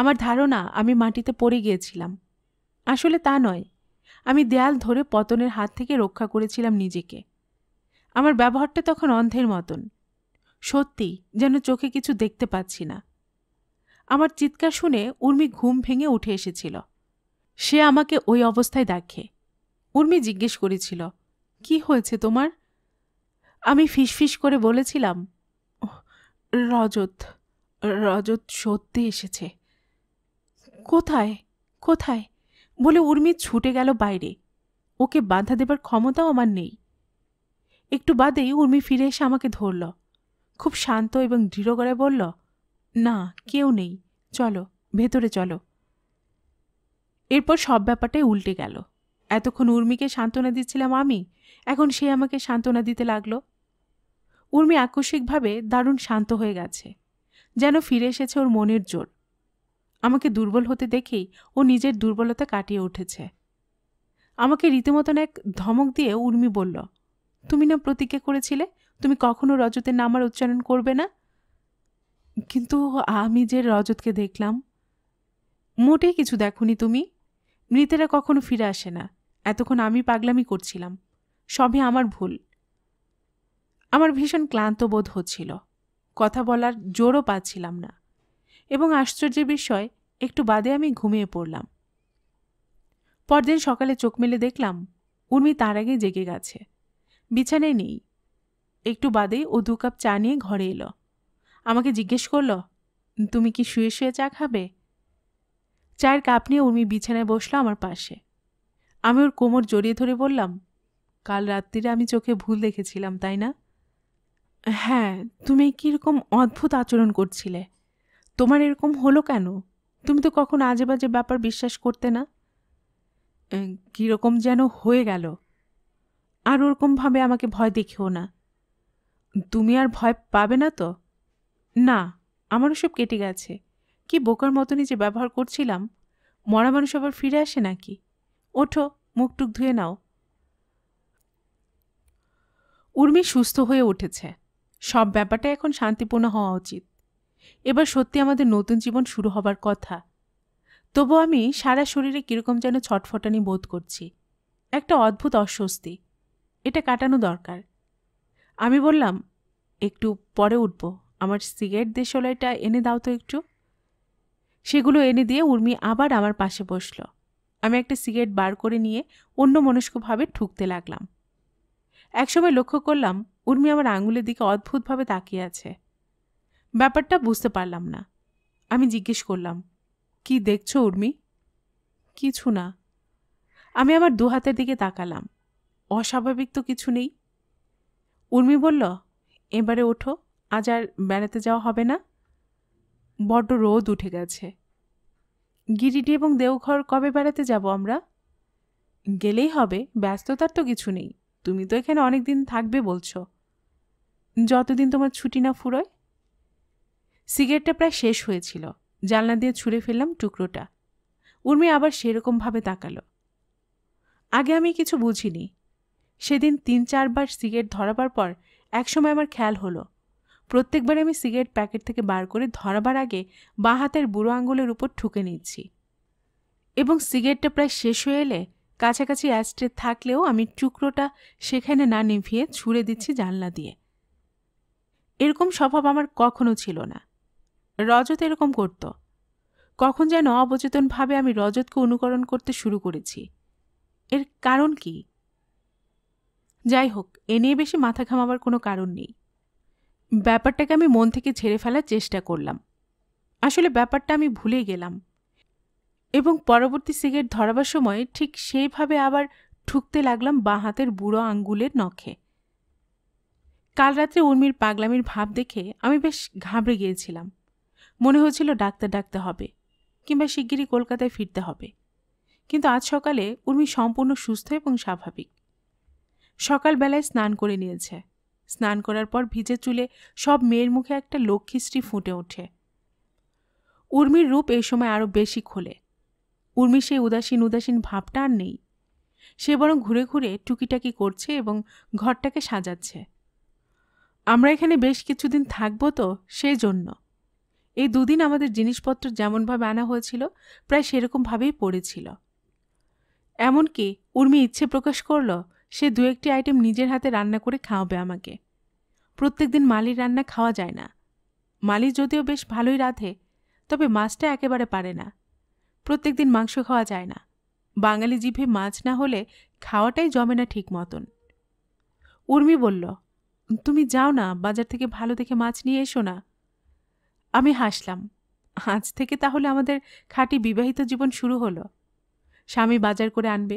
আমার ধারণা আমি মাটিতে পড়ে গিয়েছিলাম আসলে তা নয় আমি দেয়াল ধরে পতনের হাত থেকে রক্ষা করেছিলাম নিজেকে আমার ব্যবহারটা তখন অন্ধের মতন সত্যি যেন চোখে কিছু দেখতে পাচ্ছি না আমার চিৎকার শুনে উর্মি ঘুম ভেঙে উঠে এসেছিল সে আমাকে ওই অবস্থায় দেখে উর্মি জিজ্ঞেস করেছিল কি হয়েছে তোমার আমি ফিসফিস করে বলেছিলাম রজত রজত সত্যি এসেছে কোথায় কোথায় বলে উর্মি ছুটে গেল বাইরে ওকে বাধা দেবার ক্ষমতাও আমার নেই একটু বাদেই উর্মি ফিরে এসে আমাকে ধরল খুব শান্ত এবং দৃঢ় করে বলল না কেউ নেই চলো ভেতরে চলো এরপর সব ব্যাপারটাই উল্টে গেল এতক্ষণ উর্মিকে সান্ত্বনা দিচ্ছিলাম আমি এখন সে আমাকে সান্ত্বনা দিতে লাগলো উর্মি আকস্মিকভাবে দারুণ শান্ত হয়ে গেছে যেন ফিরে এসেছে ওর মনের জোর আমাকে দুর্বল হতে দেখেই ও নিজের দুর্বলতা কাটিয়ে উঠেছে আমাকে রীতিমতন এক ধমক দিয়ে উর্মি বলল তুমি না প্রতিজ্ঞা করেছিলে তুমি কখনো রজতের নাম আর উচ্চারণ করবে না কিন্তু আমি যে রজতকে দেখলাম মোটেই কিছু দেখনি তুমি মৃতেরা কখনো ফিরে আসে না এতক্ষণ আমি পাগলামি করছিলাম সবই আমার ভুল আমার ভীষণ ক্লান্ত বোধ হচ্ছিল কথা বলার জোরও পাচ্ছিলাম না এবং আশ্চর্যের বিষয় একটু বাদে আমি ঘুমিয়ে পড়লাম পরদিন সকালে চোখ মেলে দেখলাম উর্মি তার আগে জেগে গেছে বিছানায় নেই একটু বাদেই ও দু কাপ চা নিয়ে ঘরে এলো আমাকে জিজ্ঞেস করলো তুমি কি শুয়ে শুয়ে চা খাবে চায়ের কাপ নিয়ে উর্মি বিছানায় বসলো আমার পাশে আমি ওর কোমর জড়িয়ে ধরে বললাম কাল রাত্রিরে আমি চোখে ভুল দেখেছিলাম তাই না হ্যাঁ তুমি কীরকম অদ্ভুত আচরণ করছিলে তোমার এরকম হলো কেন তুমি তো কখন আজে বাজে ব্যাপার বিশ্বাস করতে না কীরকম যেন হয়ে গেল আর ওরকমভাবে আমাকে ভয় দেখিও না তুমি আর ভয় পাবে না তো না আমারও সব কেটে গেছে কি বোকার মতনই যে ব্যবহার করছিলাম মরা মানুষ আবার ফিরে আসে নাকি ওঠো মুখটুক ধুয়ে নাও উর্মি সুস্থ হয়ে উঠেছে সব ব্যাপারটা এখন শান্তিপূর্ণ হওয়া উচিত এবার সত্যি আমাদের নতুন জীবন শুরু হবার কথা তবু আমি সারা শরীরে কীরকম যেন ছটফটানি বোধ করছি একটা অদ্ভুত অস্বস্তি এটা কাটানো দরকার আমি বললাম একটু পরে উঠব আমার সিগারেট দেশলাইটা এনে দাও তো একটু সেগুলো এনে দিয়ে উর্মি আবার আমার পাশে বসল আমি একটা সিগারেট বার করে নিয়ে অন্য মনস্কভাবে ঠুকতে লাগলাম একসময় লক্ষ্য করলাম উর্মি আমার আঙুলের দিকে অদ্ভুতভাবে তাকিয়ে আছে ব্যাপারটা বুঝতে পারলাম না আমি জিজ্ঞেস করলাম কি দেখছো উর্মি কিছু না আমি আমার দু হাতের দিকে তাকালাম অস্বাভাবিক তো কিছু নেই উর্মি বলল এবারে ওঠো আজ আর বেড়াতে যাওয়া হবে না বড্ড রোদ উঠে গেছে গিরিডি এবং দেওঘর কবে বেড়াতে যাব আমরা গেলেই হবে ব্যস্ততার তো কিছু নেই তুমি তো এখানে অনেক দিন থাকবে বলছো যতদিন তোমার ছুটি না ফুরোয় সিগারেটটা প্রায় শেষ হয়েছিল জানলা দিয়ে ছুঁড়ে ফেললাম টুকরোটা উর্মি আবার সেরকমভাবে তাকালো আগে আমি কিছু বুঝিনি সেদিন তিন চারবার সিগারেট ধরাবার পর একসময় আমার খেয়াল হলো প্রত্যেকবার আমি সিগারেট প্যাকেট থেকে বার করে ধরাবার আগে বাঁ হাতের বুড়ো আঙুলের উপর ঠুকে নিচ্ছি এবং সিগারেটটা প্রায় শেষ হয়ে এলে কাছাকাছি অ্যাস্ট্রে থাকলেও আমি টুকরোটা সেখানে না নিভিয়ে ছুঁড়ে দিচ্ছি জানলা দিয়ে এরকম স্বভাব আমার কখনো ছিল না রজত এরকম করত কখন যেন অবচেতনভাবে আমি রজতকে অনুকরণ করতে শুরু করেছি এর কারণ কি যাই হোক এ নিয়ে বেশি মাথা ঘামাবার কোনো কারণ নেই ব্যাপারটাকে আমি মন থেকে ছেড়ে ফেলার চেষ্টা করলাম আসলে ব্যাপারটা আমি ভুলে গেলাম এবং পরবর্তী সিগারেট ধরাবার সময় ঠিক সেইভাবে আবার ঠুকতে লাগলাম বাঁ হাতের বুড়ো আঙ্গুলের নখে কাল রাত্রে উর্মির পাগলামির ভাব দেখে আমি বেশ ঘাবড়ে গিয়েছিলাম মনে হচ্ছিল ডাক্তার ডাকতে হবে কিংবা শিগগিরই কলকাতায় ফিরতে হবে কিন্তু আজ সকালে উর্মি সম্পূর্ণ সুস্থ এবং স্বাভাবিক সকালবেলায় স্নান করে নিয়েছে স্নান করার পর ভিজে চুলে সব মেয়ের মুখে একটা লক্ষ্মীশ্রী ফুটে ওঠে উর্মির রূপ এই সময় আরও বেশি খোলে উর্মির সেই উদাসীন উদাসীন ভাবটা আর নেই সে বরং ঘুরে ঘুরে টুকিটাকি করছে এবং ঘরটাকে সাজাচ্ছে আমরা এখানে বেশ কিছুদিন থাকবো তো সেই জন্য এই দুদিন আমাদের জিনিসপত্র যেমনভাবে আনা হয়েছিল প্রায় সেরকমভাবেই পড়েছিল এমনকি উর্মি ইচ্ছে প্রকাশ করল সে দু একটি আইটেম নিজের হাতে রান্না করে খাওয়াবে আমাকে প্রত্যেক দিন মালির রান্না খাওয়া যায় না মালি যদিও বেশ ভালোই রাঁধে তবে মাছটা একেবারে পারে না প্রত্যেকদিন মাংস খাওয়া যায় না বাঙালি জিভে মাছ না হলে খাওয়াটাই জমে না ঠিক মতন উর্মি বলল তুমি যাও না বাজার থেকে ভালো দেখে মাছ নিয়ে এসো না আমি হাসলাম আজ থেকে তাহলে আমাদের খাঁটি বিবাহিত জীবন শুরু হলো স্বামী বাজার করে আনবে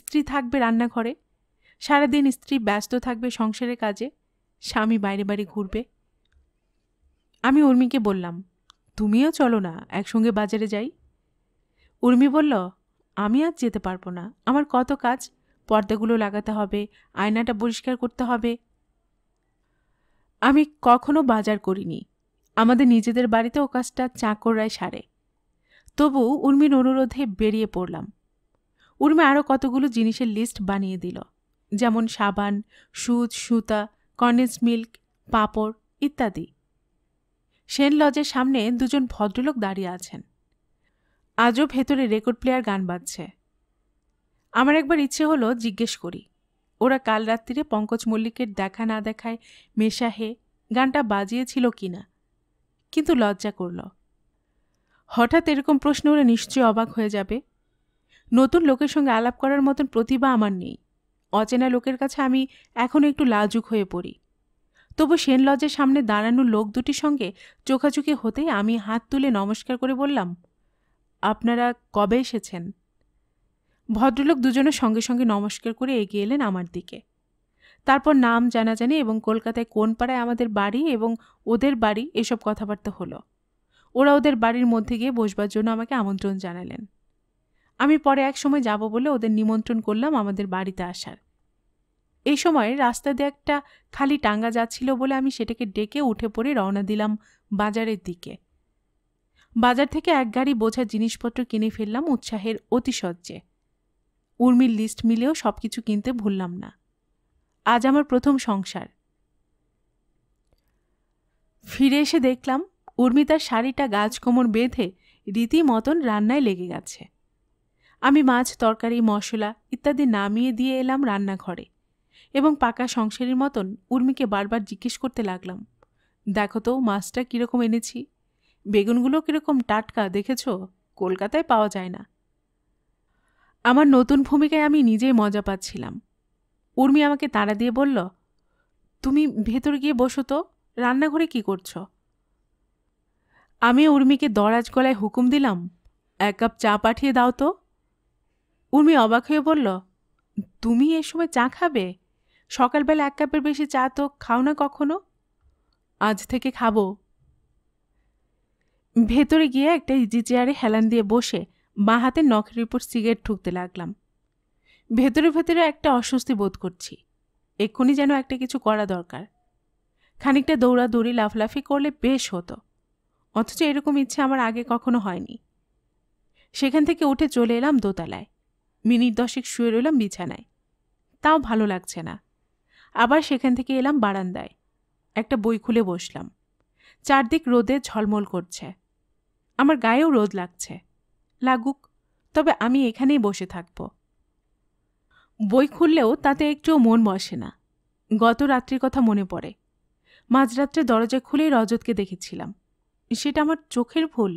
স্ত্রী থাকবে রান্নাঘরে সারাদিন স্ত্রী ব্যস্ত থাকবে সংসারের কাজে স্বামী বাইরে বাইরে ঘুরবে আমি উর্মিকে বললাম তুমিও চলো না একসঙ্গে বাজারে যাই উর্মি বলল আমি আজ যেতে পারবো না আমার কত কাজ পর্দাগুলো লাগাতে হবে আয়নাটা পরিষ্কার করতে হবে আমি কখনো বাজার করিনি আমাদের নিজেদের বাড়িতে ও কাজটা চাকররায় সারে তবু উর্মির অনুরোধে বেরিয়ে পড়লাম উর্মি আরও কতগুলো জিনিসের লিস্ট বানিয়ে দিল যেমন সাবান সুচ সুতা কর্নেজ মিল্ক পাপড় ইত্যাদি সেন লজের সামনে দুজন ভদ্রলোক দাঁড়িয়ে আছেন আজও ভেতরে রেকর্ড প্লেয়ার গান বাজছে আমার একবার ইচ্ছে হলো জিজ্ঞেস করি ওরা কাল রাত্রিরে পঙ্কজ মল্লিকের দেখা না দেখায় মেশা হে গানটা বাজিয়েছিল কি না কিন্তু লজ্জা করল হঠাৎ এরকম প্রশ্ন ওরা নিশ্চয়ই অবাক হয়ে যাবে নতুন লোকের সঙ্গে আলাপ করার মতন প্রতিভা আমার নেই অচেনা লোকের কাছে আমি এখনও একটু লাজুক হয়ে পড়ি তবু সেন লজের সামনে দাঁড়ানো লোক দুটির সঙ্গে চোখাচোখি হতেই আমি হাত তুলে নমস্কার করে বললাম আপনারা কবে এসেছেন ভদ্রলোক দুজনের সঙ্গে সঙ্গে নমস্কার করে এগিয়ে এলেন আমার দিকে তারপর নাম জানাজানি এবং কলকাতায় কোন পাড়ায় আমাদের বাড়ি এবং ওদের বাড়ি এসব কথাবার্তা হলো ওরা ওদের বাড়ির মধ্যে গিয়ে বসবার জন্য আমাকে আমন্ত্রণ জানালেন আমি পরে এক সময় যাব বলে ওদের নিমন্ত্রণ করলাম আমাদের বাড়িতে আসার এই সময় রাস্তা দিয়ে একটা খালি টাঙ্গা যাচ্ছিল বলে আমি সেটাকে ডেকে উঠে পড়ে রওনা দিলাম বাজারের দিকে বাজার থেকে এক গাড়ি বোঝা জিনিসপত্র কিনে ফেললাম উৎসাহের অতিশয্যে উর্মির লিস্ট মিলেও সব কিছু কিনতে ভুললাম না আজ আমার প্রথম সংসার ফিরে এসে দেখলাম উর্মি তার শাড়িটা গাছ কোমর বেঁধে রীতিমতন রান্নায় লেগে গেছে আমি মাছ তরকারি মশলা ইত্যাদি নামিয়ে দিয়ে এলাম রান্নাঘরে এবং পাকা সংসারের মতন উর্মিকে বারবার জিজ্ঞেস করতে লাগলাম দেখো তো মাছটা কীরকম এনেছি বেগুনগুলো কীরকম টাটকা দেখেছ কলকাতায় পাওয়া যায় না আমার নতুন ভূমিকায় আমি নিজেই মজা পাচ্ছিলাম উর্মি আমাকে তাড়া দিয়ে বলল তুমি ভেতর গিয়ে বসো তো রান্নাঘরে কি করছো আমি উর্মিকে দরাজ গলায় হুকুম দিলাম এক কাপ চা পাঠিয়ে দাও তো উর্মি অবাক হয়ে বলল তুমি এ সময় চা খাবে সকালবেলা এক কাপের বেশি চা তো খাও না কখনো আজ থেকে খাবো ভেতরে গিয়ে একটা ইজি চেয়ারে হেলান দিয়ে বসে বা হাতে নখের উপর সিগারেট ঠুকতে লাগলাম ভেতরে ভেতরে একটা অস্বস্তি বোধ করছি এক্ষুনি যেন একটা কিছু করা দরকার খানিকটা দৌড়াদৌড়ি লাফলাফি করলে বেশ হতো অথচ এরকম ইচ্ছে আমার আগে কখনো হয়নি সেখান থেকে উঠে চলে এলাম দোতলায় মিনিট দশেক শুয়ে রইলাম বিছানায় তাও ভালো লাগছে না আবার সেখান থেকে এলাম বারান্দায় একটা বই খুলে বসলাম চারদিক রোদে ঝলমল করছে আমার গায়েও রোদ লাগছে লাগুক তবে আমি এখানেই বসে থাকব বই খুললেও তাতে একটুও মন বসে না গত রাত্রির কথা মনে পড়ে মাঝরাত্রে দরজা খুলেই রজতকে দেখেছিলাম সেটা আমার চোখের ভুল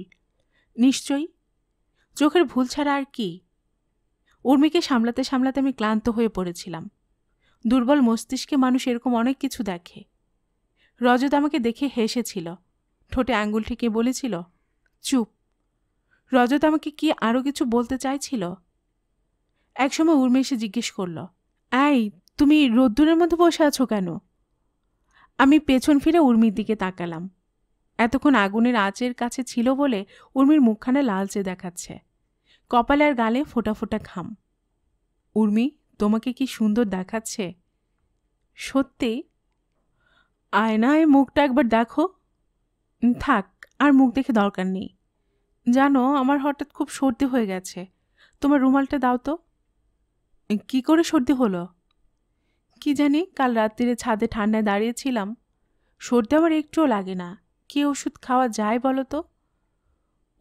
নিশ্চয়ই চোখের ভুল ছাড়া আর কি উর্মিকে সামলাতে সামলাতে আমি ক্লান্ত হয়ে পড়েছিলাম দুর্বল মস্তিষ্কে মানুষ এরকম অনেক কিছু দেখে রজত আমাকে দেখে হেসেছিল ঠোঁটে আঙুল ঠেকে বলেছিল চুপ রজত আমাকে কি আরও কিছু বলতে চাইছিল একসময় উর্মি এসে জিজ্ঞেস করল আই তুমি রোদ্দুরের মধ্যে বসে আছো কেন আমি পেছন ফিরে উর্মির দিকে তাকালাম এতক্ষণ আগুনের আঁচের কাছে ছিল বলে উর্মির মুখখানা লালচে দেখাচ্ছে কপালে আর গালে ফোটা ফোটা খাম উর্মি তোমাকে কি সুন্দর দেখাচ্ছে সত্যি আয়নায় মুখটা একবার দেখো থাক আর মুখ দেখে দরকার নেই জানো আমার হঠাৎ খুব সর্দি হয়ে গেছে তোমার রুমালটা দাও তো কি করে সর্দি হলো কি জানি কাল রাত্রিরে ছাদে ঠান্ডায় দাঁড়িয়েছিলাম সর্দি আমার একটুও লাগে না কি ওষুধ খাওয়া যায় বলো তো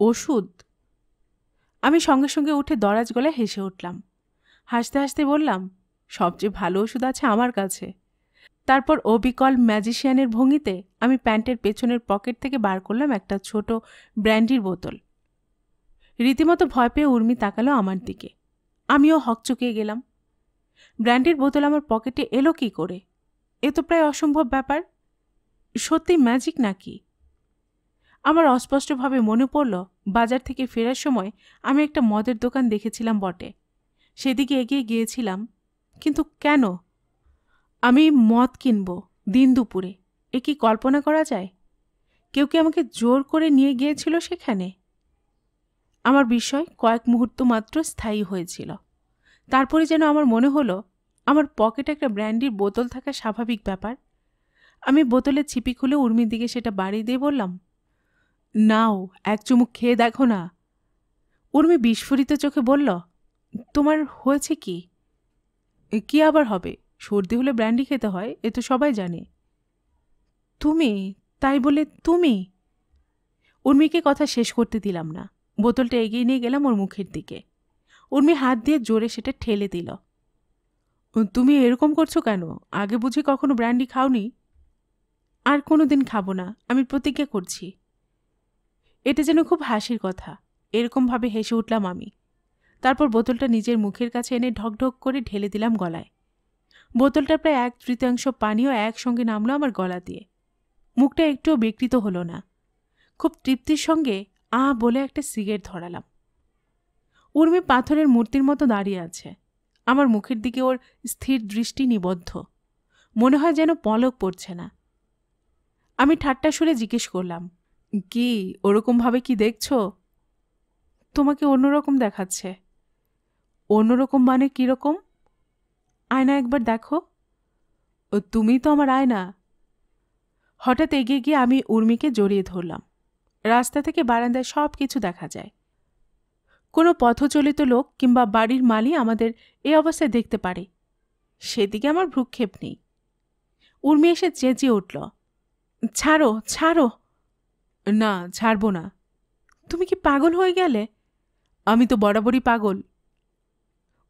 ওষুধ আমি সঙ্গে সঙ্গে উঠে দরাজ গলায় হেসে উঠলাম হাসতে হাসতে বললাম সবচেয়ে ভালো ওষুধ আছে আমার কাছে তারপর অবিকল ম্যাজিশিয়ানের ভঙ্গিতে আমি প্যান্টের পেছনের পকেট থেকে বার করলাম একটা ছোট ব্র্যান্ডির বোতল রীতিমতো ভয় পেয়ে উর্মি তাকালো আমার দিকে আমিও চুকিয়ে গেলাম ব্র্যান্ডির বোতল আমার পকেটে এলো কি করে এ তো প্রায় অসম্ভব ব্যাপার সত্যি ম্যাজিক নাকি আমার অস্পষ্টভাবে মনে পড়ল বাজার থেকে ফেরার সময় আমি একটা মদের দোকান দেখেছিলাম বটে সেদিকে এগিয়ে গিয়েছিলাম কিন্তু কেন আমি মদ কিনব দিন দুপুরে এ কি কল্পনা করা যায় কেউ কি আমাকে জোর করে নিয়ে গিয়েছিল সেখানে আমার বিস্ময় কয়েক মুহূর্ত মাত্র স্থায়ী হয়েছিল তারপরে যেন আমার মনে হলো আমার পকেটে একটা ব্র্যান্ডির বোতল থাকা স্বাভাবিক ব্যাপার আমি বোতলে ছিপি খুলে উর্মির দিকে সেটা বাড়িয়ে দিয়ে বললাম নাও এক চুমুক খেয়ে দেখো না উর্মি বিস্ফোরিত চোখে বলল তোমার হয়েছে কি কি আবার হবে সর্দি হলে ব্র্যান্ডি খেতে হয় এ তো সবাই জানে তুমি তাই বলে তুমি উর্মিকে কথা শেষ করতে দিলাম না বোতলটা এগিয়ে নিয়ে গেলাম ওর মুখের দিকে উর্মি হাত দিয়ে জোরে সেটা ঠেলে দিল তুমি এরকম করছো কেন আগে বুঝি কখনো ব্র্যান্ডি খাওনি আর কোনো দিন খাবো না আমি প্রতিজ্ঞা করছি এটা যেন খুব হাসির কথা এরকমভাবে হেসে উঠলাম আমি তারপর বোতলটা নিজের মুখের কাছে এনে ঢকঢক করে ঢেলে দিলাম গলায় বোতলটা প্রায় এক তৃতীয়াংশ পানীয় একসঙ্গে নামলো আমার গলা দিয়ে মুখটা একটুও বিকৃত হলো না খুব তৃপ্তির সঙ্গে আ বলে একটা সিগারেট ধরালাম উর্মি পাথরের মূর্তির মতো দাঁড়িয়ে আছে আমার মুখের দিকে ওর স্থির দৃষ্টি নিবদ্ধ মনে হয় যেন পলক পড়ছে না আমি ঠাট্টা সুরে জিজ্ঞেস করলাম কি ওরকমভাবে কি দেখছো তোমাকে অন্যরকম দেখাচ্ছে অন্যরকম মানে কীরকম আয়না একবার দেখো ও তুমি তো আমার আয়না হঠাৎ এগিয়ে গিয়ে আমি উর্মিকে জড়িয়ে ধরলাম রাস্তা থেকে বারান্দায় সব কিছু দেখা যায় কোনো পথচলিত লোক কিংবা বাড়ির মালি আমাদের এ অবস্থায় দেখতে পারে সেদিকে আমার ভ্রুক্ষেপ নেই উর্মি এসে চেঁচিয়ে উঠল ছাড়ো ছাড়ো না ছাড়বো না তুমি কি পাগল হয়ে গেলে আমি তো বরাবরই পাগল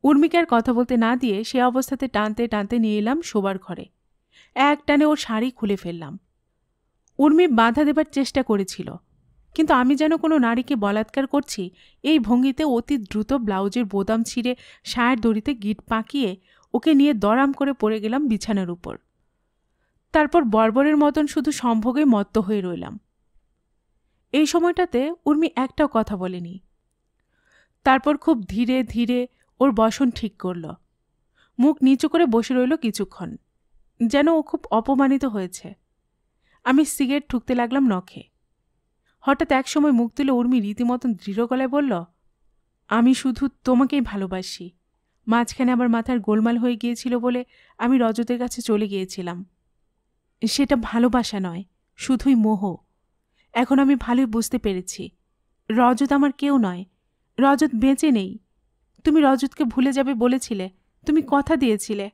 উর্মিকে আর কথা বলতে না দিয়ে সে অবস্থাতে টানতে টানতে নিয়ে এলাম শোবার ঘরে এক টানে ওর শাড়ি খুলে ফেললাম উর্মি বাধা দেবার চেষ্টা করেছিল কিন্তু আমি যেন কোনো নারীকে বলাৎকার করছি এই ভঙ্গিতে অতি দ্রুত ব্লাউজের বোদাম ছিঁড়ে সায়ের দড়িতে গিট পাকিয়ে ওকে নিয়ে দরাম করে পড়ে গেলাম বিছানার উপর তারপর বর্বরের মতন শুধু সম্ভোগে মত্ত হয়ে রইলাম এই সময়টাতে উর্মি একটাও কথা বলেনি তারপর খুব ধীরে ধীরে ওর বসন ঠিক করল মুখ নিচু করে বসে রইল কিছুক্ষণ যেন ও খুব অপমানিত হয়েছে আমি সিগারেট ঠুকতে লাগলাম নখে হঠাৎ একসময় মুখ তুলে উর্মি রীতিমতন দৃঢ় গলায় বলল আমি শুধু তোমাকেই ভালোবাসি মাঝখানে আমার মাথার গোলমাল হয়ে গিয়েছিল বলে আমি রজতের কাছে চলে গিয়েছিলাম সেটা ভালোবাসা নয় শুধুই মোহ এখন আমি ভালোই বুঝতে পেরেছি রজত আমার কেউ নয় রজত বেঁচে নেই তুমি রজতকে ভুলে যাবে বলেছিলে তুমি কথা দিয়েছিলে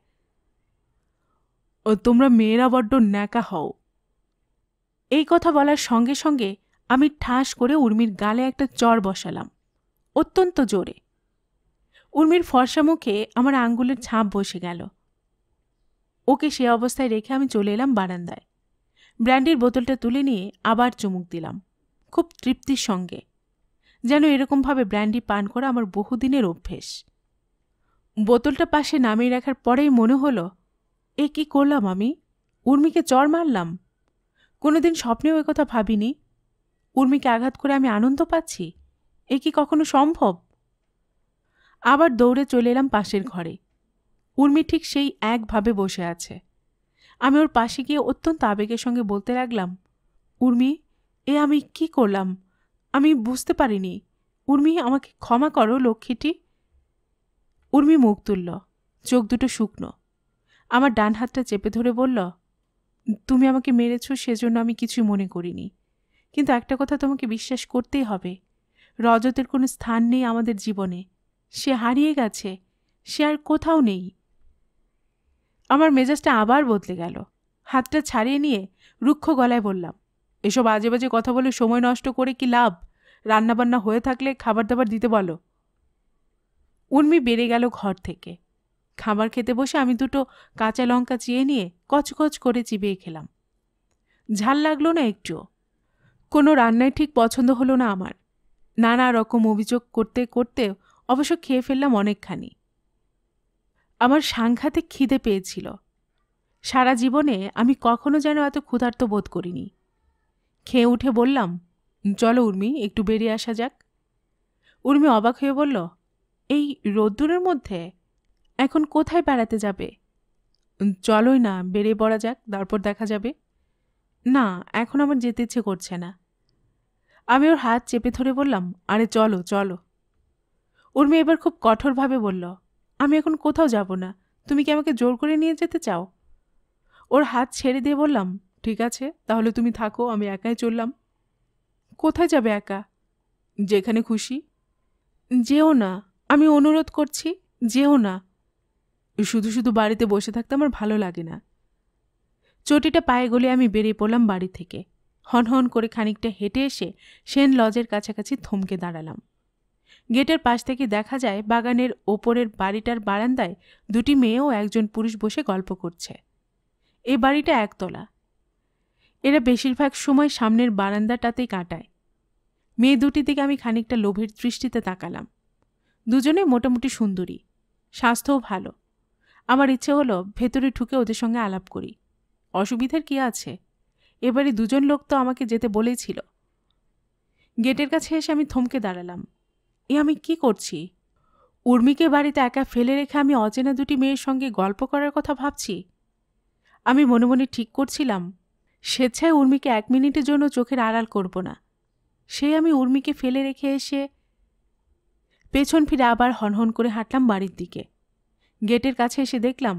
ও তোমরা মেয়েরা বড্ড ন্যাকা হও এই কথা বলার সঙ্গে সঙ্গে আমি ঠাস করে উর্মির গালে একটা চর বসালাম অত্যন্ত জোরে উর্মির ফর্সা মুখে আমার আঙ্গুলের ছাপ বসে গেল ওকে সে অবস্থায় রেখে আমি চলে এলাম বারান্দায় ব্র্যান্ডির বোতলটা তুলে নিয়ে আবার চুমুক দিলাম খুব তৃপ্তির সঙ্গে যেন এরকমভাবে ব্র্যান্ডি পান করা আমার বহুদিনের অভ্যেস বোতলটা পাশে নামিয়ে রাখার পরেই মনে হলো এ কি করলাম আমি উর্মিকে চর মারলাম কোনোদিন স্বপ্নেও একথা ভাবিনি উর্মিকে আঘাত করে আমি আনন্দ পাচ্ছি এ কি কখনো সম্ভব আবার দৌড়ে চলে এলাম পাশের ঘরে উর্মি ঠিক সেই একভাবে বসে আছে আমি ওর পাশে গিয়ে অত্যন্ত আবেগের সঙ্গে বলতে লাগলাম উর্মি এ আমি কি করলাম আমি বুঝতে পারিনি উর্মি আমাকে ক্ষমা করো লক্ষ্মীটি উর্মি মুখ তুলল চোখ দুটো শুকনো আমার ডান হাতটা চেপে ধরে বলল তুমি আমাকে মেরেছ সেজন্য আমি কিছুই মনে করিনি কিন্তু একটা কথা তোমাকে বিশ্বাস করতেই হবে রজতের কোনো স্থান নেই আমাদের জীবনে সে হারিয়ে গেছে সে আর কোথাও নেই আমার মেজাজটা আবার বদলে গেল হাতটা ছাড়িয়ে নিয়ে রুক্ষ গলায় বললাম এসব আজে বাজে কথা বলে সময় নষ্ট করে কি লাভ রান্নাবান্না হয়ে থাকলে খাবার দাবার দিতে বলো উর্মি বেড়ে গেল ঘর থেকে খাবার খেতে বসে আমি দুটো কাঁচা লঙ্কা চিয়ে নিয়ে কচকচ করে চিবিয়ে খেলাম ঝাল লাগলো না একটুও কোনো রান্নাই ঠিক পছন্দ হলো না আমার নানা রকম অভিযোগ করতে করতে অবশ্য খেয়ে ফেললাম অনেকখানি আমার সাংঘাতে খিদে পেয়েছিল সারা জীবনে আমি কখনো যেন এত ক্ষুধার্ত বোধ করিনি খেয়ে উঠে বললাম চলো উর্মি একটু বেরিয়ে আসা যাক উর্মি অবাক হয়ে বলল এই রোদ্দুরের মধ্যে এখন কোথায় বেড়াতে যাবে চলোই না বেড়ে পড়া যাক তারপর দেখা যাবে না এখন আমার যেতে ইচ্ছে করছে না আমি ওর হাত চেপে ধরে বললাম আরে চলো চলো উর্মি এবার খুব কঠোরভাবে বলল আমি এখন কোথাও যাব না তুমি কি আমাকে জোর করে নিয়ে যেতে চাও ওর হাত ছেড়ে দিয়ে বললাম ঠিক আছে তাহলে তুমি থাকো আমি একাই চললাম কোথায় যাবে একা যেখানে খুশি যেও না আমি অনুরোধ করছি যেও না শুধু শুধু বাড়িতে বসে থাকতে আমার ভালো লাগে না চটিটা পায়ে গলে আমি বেরিয়ে পড়লাম বাড়ি থেকে হনহন করে খানিকটা হেঁটে এসে সেন লজের কাছাকাছি থমকে দাঁড়ালাম গেটের পাশ থেকে দেখা যায় বাগানের ওপরের বাড়িটার বারান্দায় দুটি মেয়ে ও একজন পুরুষ বসে গল্প করছে এ বাড়িটা একতলা এরা বেশিরভাগ সময় সামনের বারান্দাটাতেই কাটায় মেয়ে দুটি দিকে আমি খানিকটা লোভের দৃষ্টিতে তাকালাম দুজনে মোটামুটি সুন্দরী স্বাস্থ্যও ভালো আমার ইচ্ছে হলো ভেতরে ঢুকে ওদের সঙ্গে আলাপ করি অসুবিধার কি আছে এবারে দুজন লোক তো আমাকে যেতে বলেছিল গেটের কাছে এসে আমি থমকে দাঁড়ালাম এ আমি কি করছি উর্মিকে বাড়িতে একা ফেলে রেখে আমি অচেনা দুটি মেয়ের সঙ্গে গল্প করার কথা ভাবছি আমি মনে মনে ঠিক করছিলাম স্বেচ্ছায় উর্মিকে এক মিনিটের জন্য চোখের আড়াল করব না সে আমি উর্মিকে ফেলে রেখে এসে পেছন ফিরে আবার হনহন করে হাঁটলাম বাড়ির দিকে গেটের কাছে এসে দেখলাম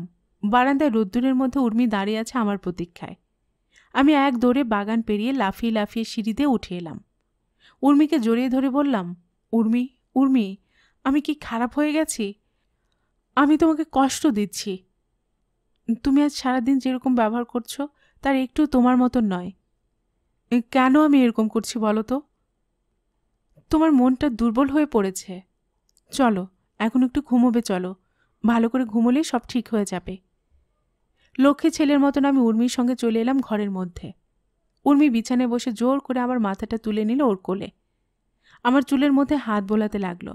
বারান্দায় রোদ্দুরের মধ্যে উর্মি দাঁড়িয়ে আছে আমার প্রতীক্ষায় আমি এক দৌড়ে বাগান পেরিয়ে লাফিয়ে লাফিয়ে সিঁড়িতে উঠে এলাম উর্মিকে জড়িয়ে ধরে বললাম উর্মি উর্মি আমি কি খারাপ হয়ে গেছি আমি তোমাকে কষ্ট দিচ্ছি তুমি আজ সারাদিন যেরকম ব্যবহার করছো তার একটু তোমার মতন নয় কেন আমি এরকম করছি বলো তো তোমার মনটা দুর্বল হয়ে পড়েছে চলো এখন একটু ঘুমোবে চলো ভালো করে ঘুমোলেই সব ঠিক হয়ে যাবে লক্ষ্মী ছেলের মতন আমি উর্মির সঙ্গে চলে এলাম ঘরের মধ্যে উর্মি বিছানায় বসে জোর করে আমার মাথাটা তুলে নিল ওর কোলে আমার চুলের মধ্যে হাত বোলাতে লাগলো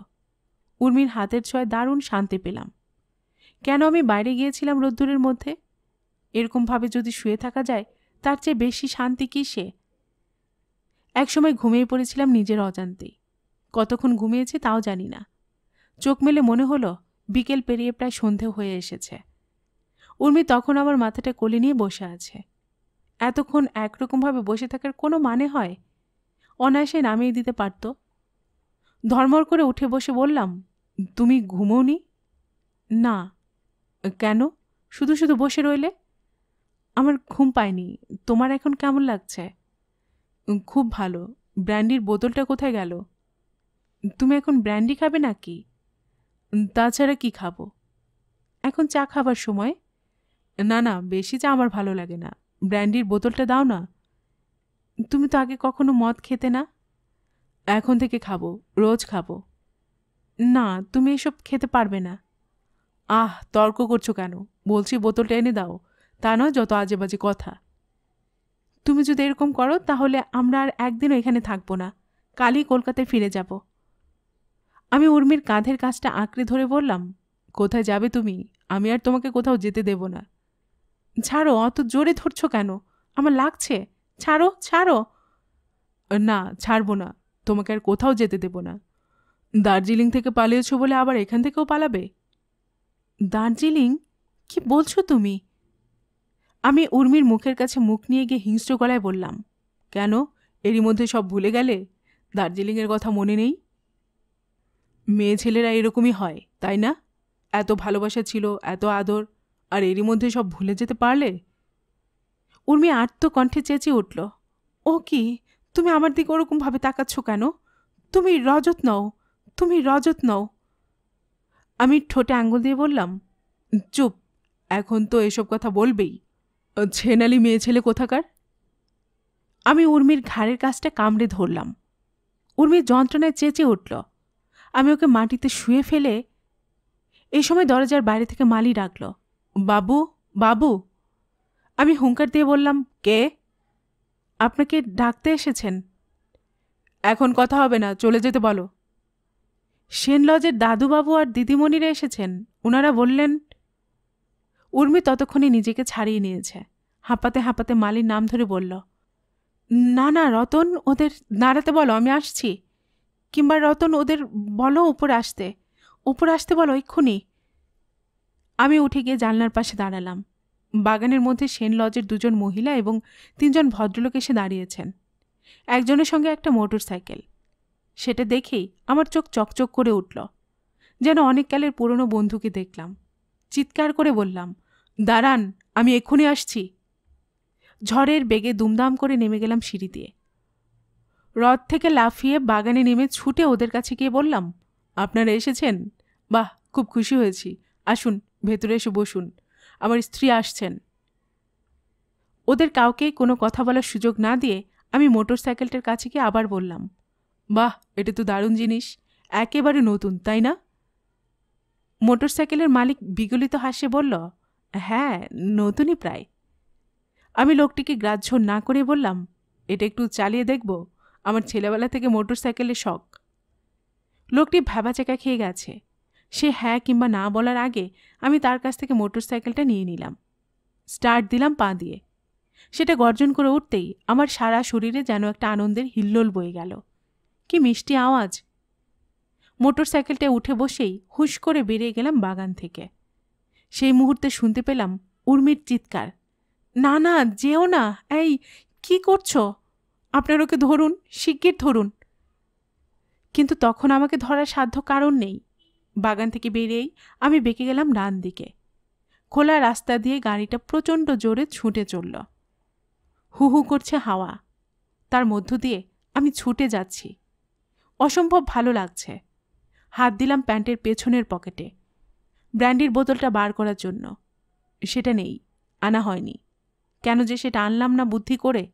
উর্মির হাতের ছয় দারুণ শান্তি পেলাম কেন আমি বাইরে গিয়েছিলাম রোদ্দুরের মধ্যে এরকমভাবে যদি শুয়ে থাকা যায় তার চেয়ে বেশি শান্তি কি সে একসময় ঘুমিয়ে পড়েছিলাম নিজের অজান্তেই কতক্ষণ ঘুমিয়েছে তাও জানি না চোখ মেলে মনে হলো বিকেল পেরিয়ে প্রায় সন্ধে হয়ে এসেছে উর্মি তখন আমার মাথাটা কোলে নিয়ে বসে আছে এতক্ষণ একরকমভাবে বসে থাকার কোনো মানে হয় অনায়াসে নামিয়ে দিতে পারত ধর্মর করে উঠে বসে বললাম তুমি ঘুমোনি না কেন শুধু শুধু বসে রইলে আমার ঘুম পায়নি তোমার এখন কেমন লাগছে খুব ভালো ব্র্যান্ডির বোতলটা কোথায় গেল তুমি এখন ব্র্যান্ডি খাবে নাকি তাছাড়া কি খাবো এখন চা খাবার সময় না না বেশি চা আমার ভালো লাগে না ব্র্যান্ডির বোতলটা দাও না তুমি তো আগে কখনো মদ খেতে না এখন থেকে খাবো রোজ খাবো না তুমি এসব খেতে পারবে না আহ তর্ক করছো কেন বলছি বোতলটা এনে দাও তা নয় যত আজে বাজে কথা তুমি যদি এরকম করো তাহলে আমরা আর একদিনও এখানে থাকবো না কালই কলকাতায় ফিরে যাব আমি উর্মির কাঁধের কাজটা আঁকড়ে ধরে বললাম কোথায় যাবে তুমি আমি আর তোমাকে কোথাও যেতে দেব না ছাড়ো অত জোরে ধরছো কেন আমার লাগছে ছাড়ো ছাড়ো না ছাড়বো না তোমাকে আর কোথাও যেতে দেব না দার্জিলিং থেকে পালিয়েছো বলে আবার এখান থেকেও পালাবে দার্জিলিং কি বলছো তুমি আমি উর্মির মুখের কাছে মুখ নিয়ে গিয়ে হিংস্র গলায় বললাম কেন এরই মধ্যে সব ভুলে গেলে দার্জিলিংয়ের কথা মনে নেই মেয়ে ছেলেরা এরকমই হয় তাই না এত ভালোবাসা ছিল এত আদর আর এরই মধ্যে সব ভুলে যেতে পারলে উর্মি আর্ত কণ্ঠে চেঁচিয়ে উঠল ও কি তুমি আমার দিকে ওরকমভাবে তাকাচ্ছ কেন তুমি রজত নও তুমি রজত নও আমি ঠোঁটে আঙ্গুল দিয়ে বললাম চুপ এখন তো এসব কথা বলবেই ছেনালি মেয়ে ছেলে কোথাকার আমি উর্মির ঘাড়ের কাজটা কামড়ে ধরলাম উর্মি যন্ত্রণায় চেঁচে উঠল আমি ওকে মাটিতে শুয়ে ফেলে এই সময় দরজার বাইরে থেকে মালি ডাকলো বাবু বাবু আমি হুঙ্কার দিয়ে বললাম কে আপনাকে ডাকতে এসেছেন এখন কথা হবে না চলে যেতে বলো সেন লজের দাদুবাবু আর দিদিমণিরা এসেছেন ওনারা বললেন উর্মি ততক্ষণে নিজেকে ছাড়িয়ে নিয়েছে হাঁপাতে হাঁপাতে মালির নাম ধরে বলল না না রতন ওদের দাঁড়াতে বলো আমি আসছি কিংবা রতন ওদের বলো উপরে আসতে উপরে আসতে বলো এক্ষুনি আমি উঠে গিয়ে জানলার পাশে দাঁড়ালাম বাগানের মধ্যে সেন লজের দুজন মহিলা এবং তিনজন ভদ্রলোক এসে দাঁড়িয়েছেন একজনের সঙ্গে একটা মোটর সাইকেল সেটা দেখেই আমার চোখ চকচক করে উঠল যেন অনেককালের পুরনো বন্ধুকে দেখলাম চিৎকার করে বললাম দাঁড়ান আমি এক্ষুনি আসছি ঝড়ের বেগে দুমদাম করে নেমে গেলাম সিঁড়ি দিয়ে হ্রদ থেকে লাফিয়ে বাগানে নেমে ছুটে ওদের কাছে গিয়ে বললাম আপনারা এসেছেন বাহ খুব খুশি হয়েছি আসুন ভেতরে এসে বসুন আমার স্ত্রী আসছেন ওদের কাউকেই কোনো কথা বলার সুযোগ না দিয়ে আমি মোটর সাইকেলটার কাছে গিয়ে আবার বললাম বাহ এটা তো দারুণ জিনিস একেবারে নতুন তাই না মোটর সাইকেলের মালিক বিগলিত হাসে বলল হ্যাঁ নতুনই প্রায় আমি লোকটিকে গ্রাহ্য না করে বললাম এটা একটু চালিয়ে দেখব আমার ছেলেবেলা থেকে মোটর সাইকেলের শখ লোকটি ভাবা চেকা খেয়ে গেছে সে হ্যাঁ কিংবা না বলার আগে আমি তার কাছ থেকে মোটর সাইকেলটা নিয়ে নিলাম স্টার্ট দিলাম পা দিয়ে সেটা গর্জন করে উঠতেই আমার সারা শরীরে যেন একটা আনন্দের হিল্লোল বয়ে গেল কি মিষ্টি আওয়াজ মোটর সাইকেলটা উঠে বসেই হুশ করে বেরিয়ে গেলাম বাগান থেকে সেই মুহূর্তে শুনতে পেলাম উর্মির চিৎকার না না যেও না এই কি করছো আপনার ওকে ধরুন শিগগির ধরুন কিন্তু তখন আমাকে ধরার সাধ্য কারণ নেই বাগান থেকে বেরিয়েই আমি বেঁকে গেলাম ডান দিকে খোলা রাস্তা দিয়ে গাড়িটা প্রচণ্ড জোরে ছুটে চলল হু হু করছে হাওয়া তার মধ্য দিয়ে আমি ছুটে যাচ্ছি অসম্ভব ভালো লাগছে হাত দিলাম প্যান্টের পেছনের পকেটে ব্র্যান্ডির বোতলটা বার করার জন্য সেটা নেই আনা হয়নি কেন যে সেটা আনলাম না বুদ্ধি করে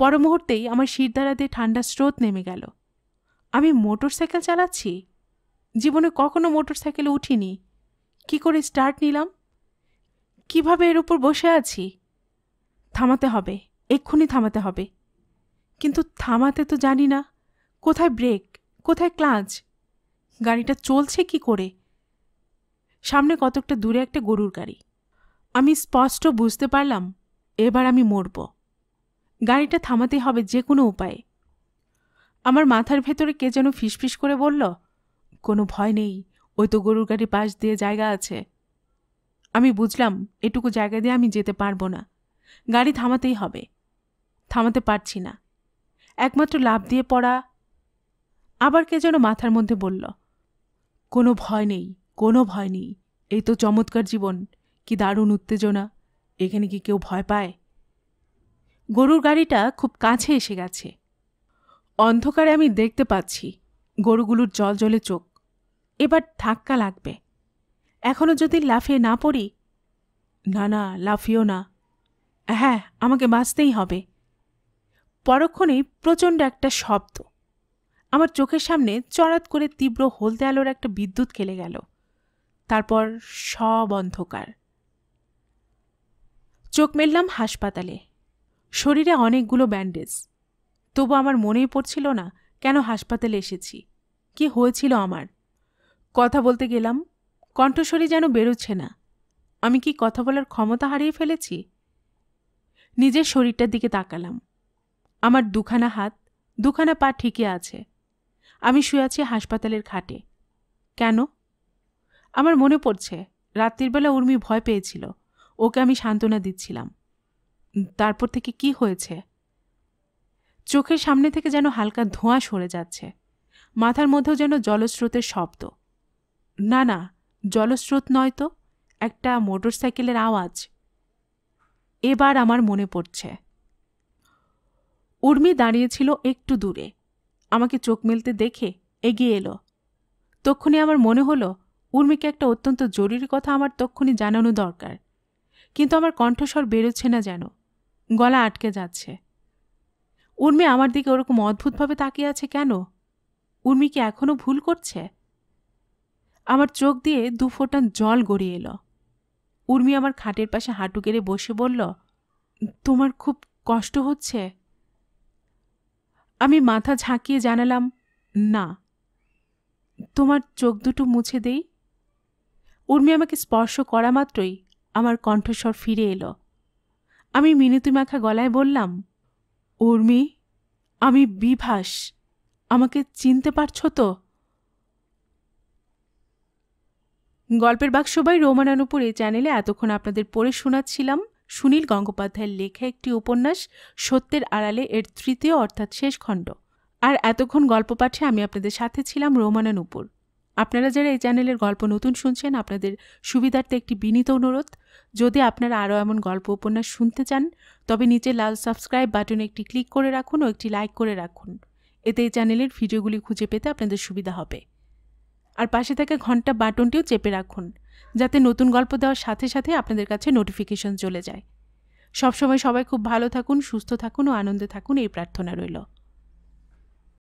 পরমুহূর্তেই আমার শিরদাঁড়া দিয়ে ঠান্ডা স্রোত নেমে গেল আমি মোটর সাইকেল চালাচ্ছি জীবনে কখনো মোটর সাইকেলে উঠিনি কি করে স্টার্ট নিলাম কিভাবে এর উপর বসে আছি থামাতে হবে এক্ষুনি থামাতে হবে কিন্তু থামাতে তো জানি না কোথায় ব্রেক কোথায় ক্লাচ গাড়িটা চলছে কি করে সামনে কতকটা দূরে একটা গরুর গাড়ি আমি স্পষ্ট বুঝতে পারলাম এবার আমি মরব গাড়িটা থামাতে হবে যে কোনো উপায়ে আমার মাথার ভেতরে কে যেন ফিসফিস করে বলল কোনো ভয় নেই ওই তো গরুর গাড়ি পাশ দিয়ে জায়গা আছে আমি বুঝলাম এটুকু জায়গা দিয়ে আমি যেতে পারবো না গাড়ি থামাতেই হবে থামাতে পারছি না একমাত্র লাভ দিয়ে পড়া আবার কে যেন মাথার মধ্যে বলল কোনো ভয় নেই কোনো ভয় নেই এই তো চমৎকার জীবন কি দারুণ উত্তেজনা এখানে কি কেউ ভয় পায় গরুর গাড়িটা খুব কাছে এসে গেছে অন্ধকারে আমি দেখতে পাচ্ছি গরুগুলোর জল জলে চোখ এবার ধাক্কা লাগবে এখনও যদি লাফিয়ে না পড়ি না না লাফিও না হ্যাঁ আমাকে বাঁচতেই হবে পরক্ষণেই প্রচণ্ড একটা শব্দ আমার চোখের সামনে চড়াত করে তীব্র হলদে আলোর একটা বিদ্যুৎ খেলে গেল তারপর সব অন্ধকার চোখ মেললাম হাসপাতালে শরীরে অনেকগুলো ব্যান্ডেজ তবু আমার মনেই পড়ছিল না কেন হাসপাতালে এসেছি কি হয়েছিল আমার কথা বলতে গেলাম কণ্ঠস্বরী যেন বেরোচ্ছে না আমি কি কথা বলার ক্ষমতা হারিয়ে ফেলেছি নিজের শরীরটার দিকে তাকালাম আমার দুখানা হাত দুখানা পা ঠিকই আছে আমি শুয়ে আছি হাসপাতালের খাটে কেন আমার মনে পড়ছে রাত্রিবেলা উর্মি ভয় পেয়েছিল ওকে আমি সান্ত্বনা দিচ্ছিলাম তারপর থেকে কি হয়েছে চোখের সামনে থেকে যেন হালকা ধোঁয়া সরে যাচ্ছে মাথার মধ্যেও যেন জলস্রোতের শব্দ না না জলস্রোত নয় তো একটা মোটর সাইকেলের আওয়াজ এবার আমার মনে পড়ছে উর্মি দাঁড়িয়েছিল একটু দূরে আমাকে চোখ মেলতে দেখে এগিয়ে এলো তক্ষণি আমার মনে হলো উর্মিকে একটা অত্যন্ত জরুরি কথা আমার তক্ষণি জানানো দরকার কিন্তু আমার কণ্ঠস্বর বেরোচ্ছে না যেন গলা আটকে যাচ্ছে উর্মি আমার দিকে ওরকম অদ্ভুতভাবে তাকিয়ে আছে কেন উর্মি কি এখনও ভুল করছে আমার চোখ দিয়ে দু ফোঁটা জল গড়িয়ে এলো উর্মি আমার খাটের পাশে হাঁটু কেড়ে বসে বলল তোমার খুব কষ্ট হচ্ছে আমি মাথা ঝাঁকিয়ে জানালাম না তোমার চোখ দুটো মুছে দেই উর্মি আমাকে স্পর্শ করা মাত্রই আমার কণ্ঠস্বর ফিরে এলো আমি মিনতি মাখা গলায় বললাম উর্মি আমি বিভাস আমাকে চিনতে পারছো তো গল্পের বাক্সবাই রোমানানুপুর এই চ্যানেলে এতক্ষণ আপনাদের পড়ে শোনাচ্ছিলাম সুনীল গঙ্গোপাধ্যায়ের লেখা একটি উপন্যাস সত্যের আড়ালে এর তৃতীয় অর্থাৎ শেষ খণ্ড আর এতক্ষণ গল্প পাঠে আমি আপনাদের সাথে ছিলাম রোমানানুপুর আপনারা যারা এই চ্যানেলের গল্প নতুন শুনছেন আপনাদের সুবিধার্থে একটি বিনীত অনুরোধ যদি আপনারা আরও এমন গল্প উপন্যাস শুনতে চান তবে নিচে লাল সাবস্ক্রাইব বাটনে একটি ক্লিক করে রাখুন ও একটি লাইক করে রাখুন এতে এই চ্যানেলের ভিডিওগুলি খুঁজে পেতে আপনাদের সুবিধা হবে আর পাশে থাকা ঘন্টা বাটনটিও চেপে রাখুন যাতে নতুন গল্প দেওয়ার সাথে সাথে আপনাদের কাছে নোটিফিকেশন চলে যায় সবসময় সবাই খুব ভালো থাকুন সুস্থ থাকুন ও আনন্দে থাকুন এই প্রার্থনা রইল